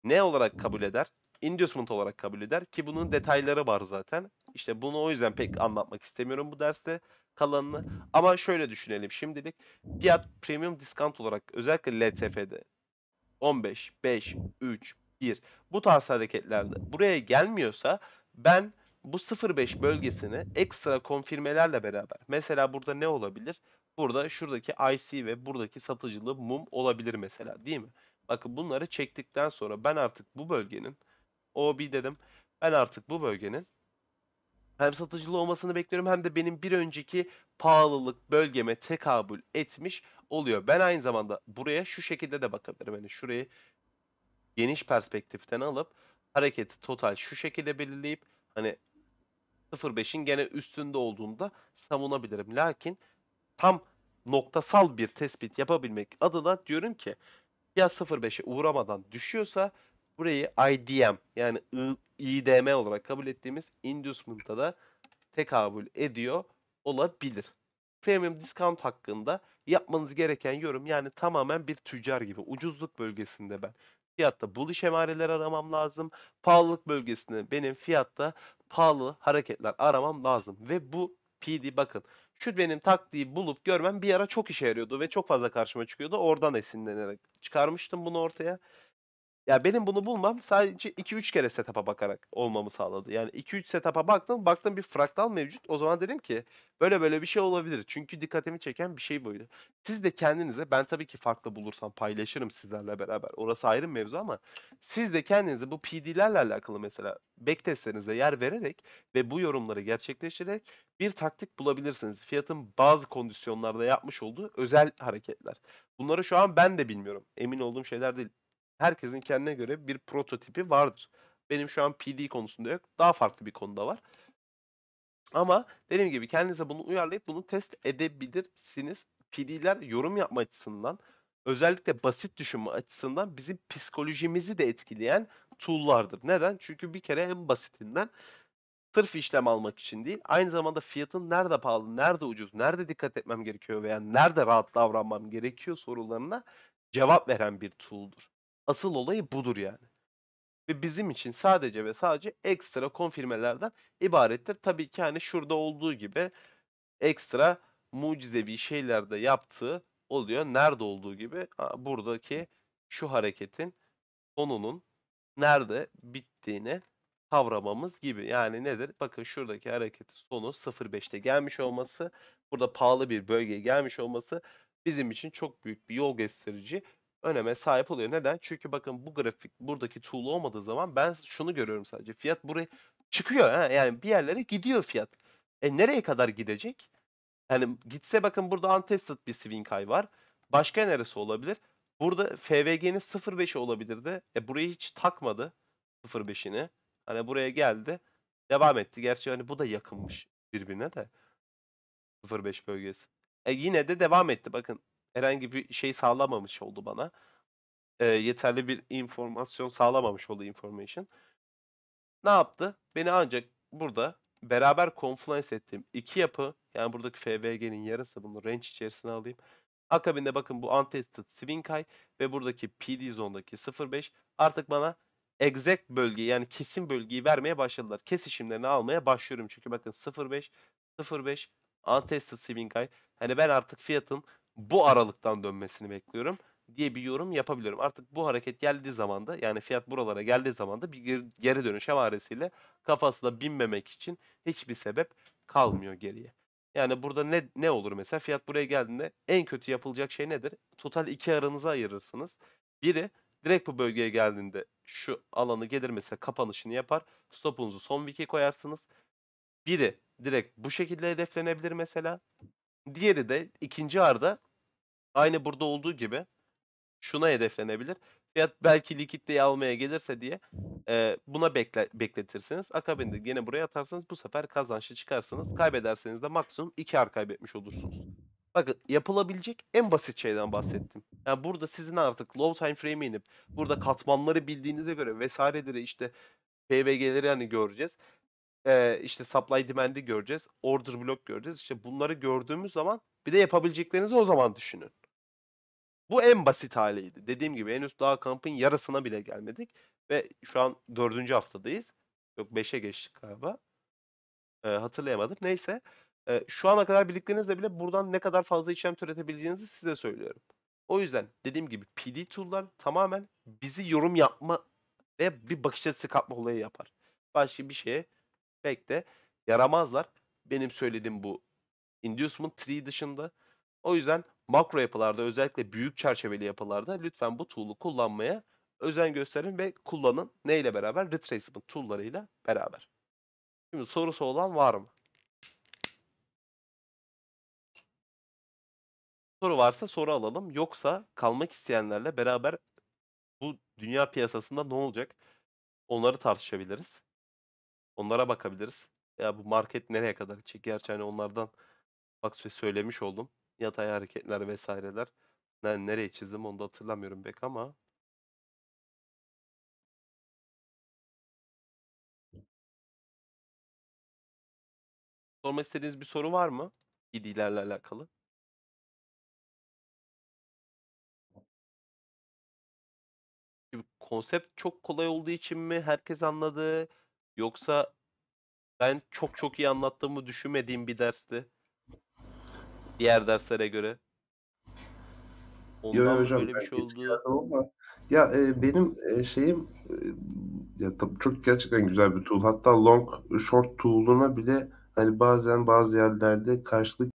ne olarak kabul eder? Inducement olarak kabul eder ki bunun detayları var zaten. İşte bunu o yüzden pek anlatmak istemiyorum bu derste kalanını. Ama şöyle düşünelim şimdilik. Fiyat premium discount olarak özellikle LTF'de 15, 5, 3, 1 bu tarz hareketlerde buraya gelmiyorsa ben bu 05 bölgesini ekstra konfirmelerle beraber mesela burada ne olabilir? Burada şuradaki IC ve buradaki satıcılığı mum olabilir mesela değil mi? Bakın bunları çektikten sonra ben artık bu bölgenin OB dedim. Ben artık bu bölgenin hem satıcılı olmasını bekliyorum hem de benim bir önceki pahalılık bölgeme tekabül etmiş oluyor. Ben aynı zamanda buraya şu şekilde de bakabilirim. Yani şurayı geniş perspektiften alıp hareketi total şu şekilde belirleyip hani 0.5'in gene üstünde olduğunda savunabilirim. Lakin tam noktasal bir tespit yapabilmek adına diyorum ki ya 0.5'e uğramadan düşüyorsa burayı IDM yani IDM olarak kabul ettiğimiz inducement'a da tekabül ediyor olabilir. Premium discount hakkında yapmanız gereken yorum yani tamamen bir tüccar gibi ucuzluk bölgesinde ben fiyatta buluş emareler aramam lazım. Pahalılık bölgesinde benim fiyatta pahalı hareketler aramam lazım ve bu PD bakın şu benim taktiği bulup görmem bir ara çok işe yarıyordu ve çok fazla karşıma çıkıyordu. Oradan esinlenerek çıkarmıştım bunu ortaya. Ya benim bunu bulmam sadece 2-3 kere setup'a bakarak olmamı sağladı. Yani 2-3 setup'a baktım, baktım bir fraktal mevcut. O zaman dedim ki böyle böyle bir şey olabilir. Çünkü dikkatimi çeken bir şey buydu. Siz de kendinize, ben tabii ki farklı bulursam paylaşırım sizlerle beraber. Orası ayrı mevzu ama siz de kendinize bu PD'lerle alakalı mesela backtestlerinize yer vererek ve bu yorumları gerçekleştirerek bir taktik bulabilirsiniz. Fiyatın bazı kondisyonlarda yapmış olduğu özel hareketler. Bunları şu an ben de bilmiyorum. Emin olduğum şeyler değil herkesin kendine göre bir prototipi vardır. Benim şu an PD konusunda yok. Daha farklı bir konuda var. Ama dediğim gibi kendinize bunu uyarlayıp bunu test edebilirsiniz. PD'ler yorum yapma açısından özellikle basit düşünme açısından bizim psikolojimizi de etkileyen tool'lardır. Neden? Çünkü bir kere en basitinden sırf işlem almak için değil, aynı zamanda fiyatın nerede pahalı, nerede ucuz, nerede dikkat etmem gerekiyor veya nerede rahat davranmam gerekiyor sorularına cevap veren bir tool'dur. Asıl olayı budur yani. Ve bizim için sadece ve sadece ekstra konfirmelerden ibarettir. Tabii ki hani şurada olduğu gibi ekstra mucizevi şeyler de yaptığı oluyor. Nerede olduğu gibi buradaki şu hareketin sonunun nerede bittiğini kavramamız gibi. Yani nedir? Bakın şuradaki hareketin sonu 0.5'te gelmiş olması, burada pahalı bir bölgeye gelmiş olması bizim için çok büyük bir yol gösterici öneme sahip oluyor. Neden? Çünkü bakın bu grafik buradaki tuğla olmadığı zaman ben şunu görüyorum sadece. Fiyat buraya çıkıyor. He? Yani bir yerlere gidiyor fiyat. E nereye kadar gidecek? Hani gitse bakın burada untested bir swing high var. Başka neresi olabilir? Burada FVG'nin 0.5'i olabilirdi. E burayı hiç takmadı 0.5'ini. Hani buraya geldi. Devam etti. Gerçi hani bu da yakınmış birbirine de. 0.5 bölgesi. E yine de devam etti. Bakın herhangi bir şey sağlamamış oldu bana. E, yeterli bir informasyon sağlamamış oldu information. Ne yaptı? Beni ancak burada beraber confluence ettiğim iki yapı yani buradaki FVG'nin yarısı bunu range içerisine alayım. Akabinde bakın bu untested swing high ve buradaki PD zondaki 05 artık bana exact bölge yani kesin bölgeyi vermeye başladılar. Kesişimlerini almaya başlıyorum çünkü bakın 05 05 untested swing high. Hani ben artık fiyatın bu aralıktan dönmesini bekliyorum diye bir yorum yapabilirim. Artık bu hareket geldiği zaman da yani fiyat buralara geldiği zaman da bir geri dönüş havaresiyle kafasına binmemek için hiçbir sebep kalmıyor geriye. Yani burada ne ne olur mesela fiyat buraya geldiğinde en kötü yapılacak şey nedir? Total iki aranızı ayırırsınız. Biri direkt bu bölgeye geldiğinde şu alanı gelir mesela kapanışını yapar. Stopunuzu son wiki koyarsınız. Biri direkt bu şekilde hedeflenebilir mesela. Diğeri de ikinci arda Aynı burada olduğu gibi şuna hedeflenebilir. Fiyat belki likidliği almaya gelirse diye e, buna bekle, bekletirsiniz. Akabinde yine buraya atarsanız bu sefer kazançlı çıkarsınız. Kaybederseniz de maksimum 2 ar kaybetmiş olursunuz. Bakın yapılabilecek en basit şeyden bahsettim. Yani burada sizin artık low time frame inip burada katmanları bildiğinize göre vesaireleri işte PVG'leri hani göreceğiz. Ee, işte supply demand'i göreceğiz. Order block göreceğiz. İşte bunları gördüğümüz zaman bir de yapabileceklerinizi o zaman düşünün. Bu en basit haliydi. Dediğim gibi henüz daha kampın yarısına bile gelmedik. Ve şu an dördüncü haftadayız. Yok beşe geçtik galiba. Ee, hatırlayamadım. Neyse. Ee, şu ana kadar bildiklerinizle bile buradan ne kadar fazla içem türetebileceğinizi size söylüyorum. O yüzden dediğim gibi PD tool'lar tamamen bizi yorum yapma ve bir bakış açısı kapma olayı yapar. Başka bir şeye pek de yaramazlar. Benim söylediğim bu inducement tree dışında. O yüzden makro yapılarda özellikle büyük çerçeveli yapılarda lütfen bu tool'u kullanmaya özen gösterin ve kullanın. Neyle beraber? Retracement tool'larıyla beraber. Şimdi sorusu olan var mı? Soru varsa soru alalım. Yoksa kalmak isteyenlerle beraber bu dünya piyasasında ne olacak? Onları tartışabiliriz. Onlara bakabiliriz. Ya bu market nereye kadar gidecek? Gerçi hani onlardan bak söylemiş oldum yatay hareketler vesaireler. Yani nereye çizdim onu da hatırlamıyorum pek ama. Sormak istediğiniz bir soru var mı? İdilerle alakalı. konsept çok kolay olduğu için mi herkes anladı yoksa ben çok çok iyi anlattığımı düşünmediğim bir dersti? Diğer derslere göre. Ondan Yo, yo hocam böyle bir şey oldu. Ama. Ya e, benim e, şeyim e, ya tabii çok gerçekten güzel bir tool. Hatta long short tool'una bile hani bazen bazı yerlerde karşılık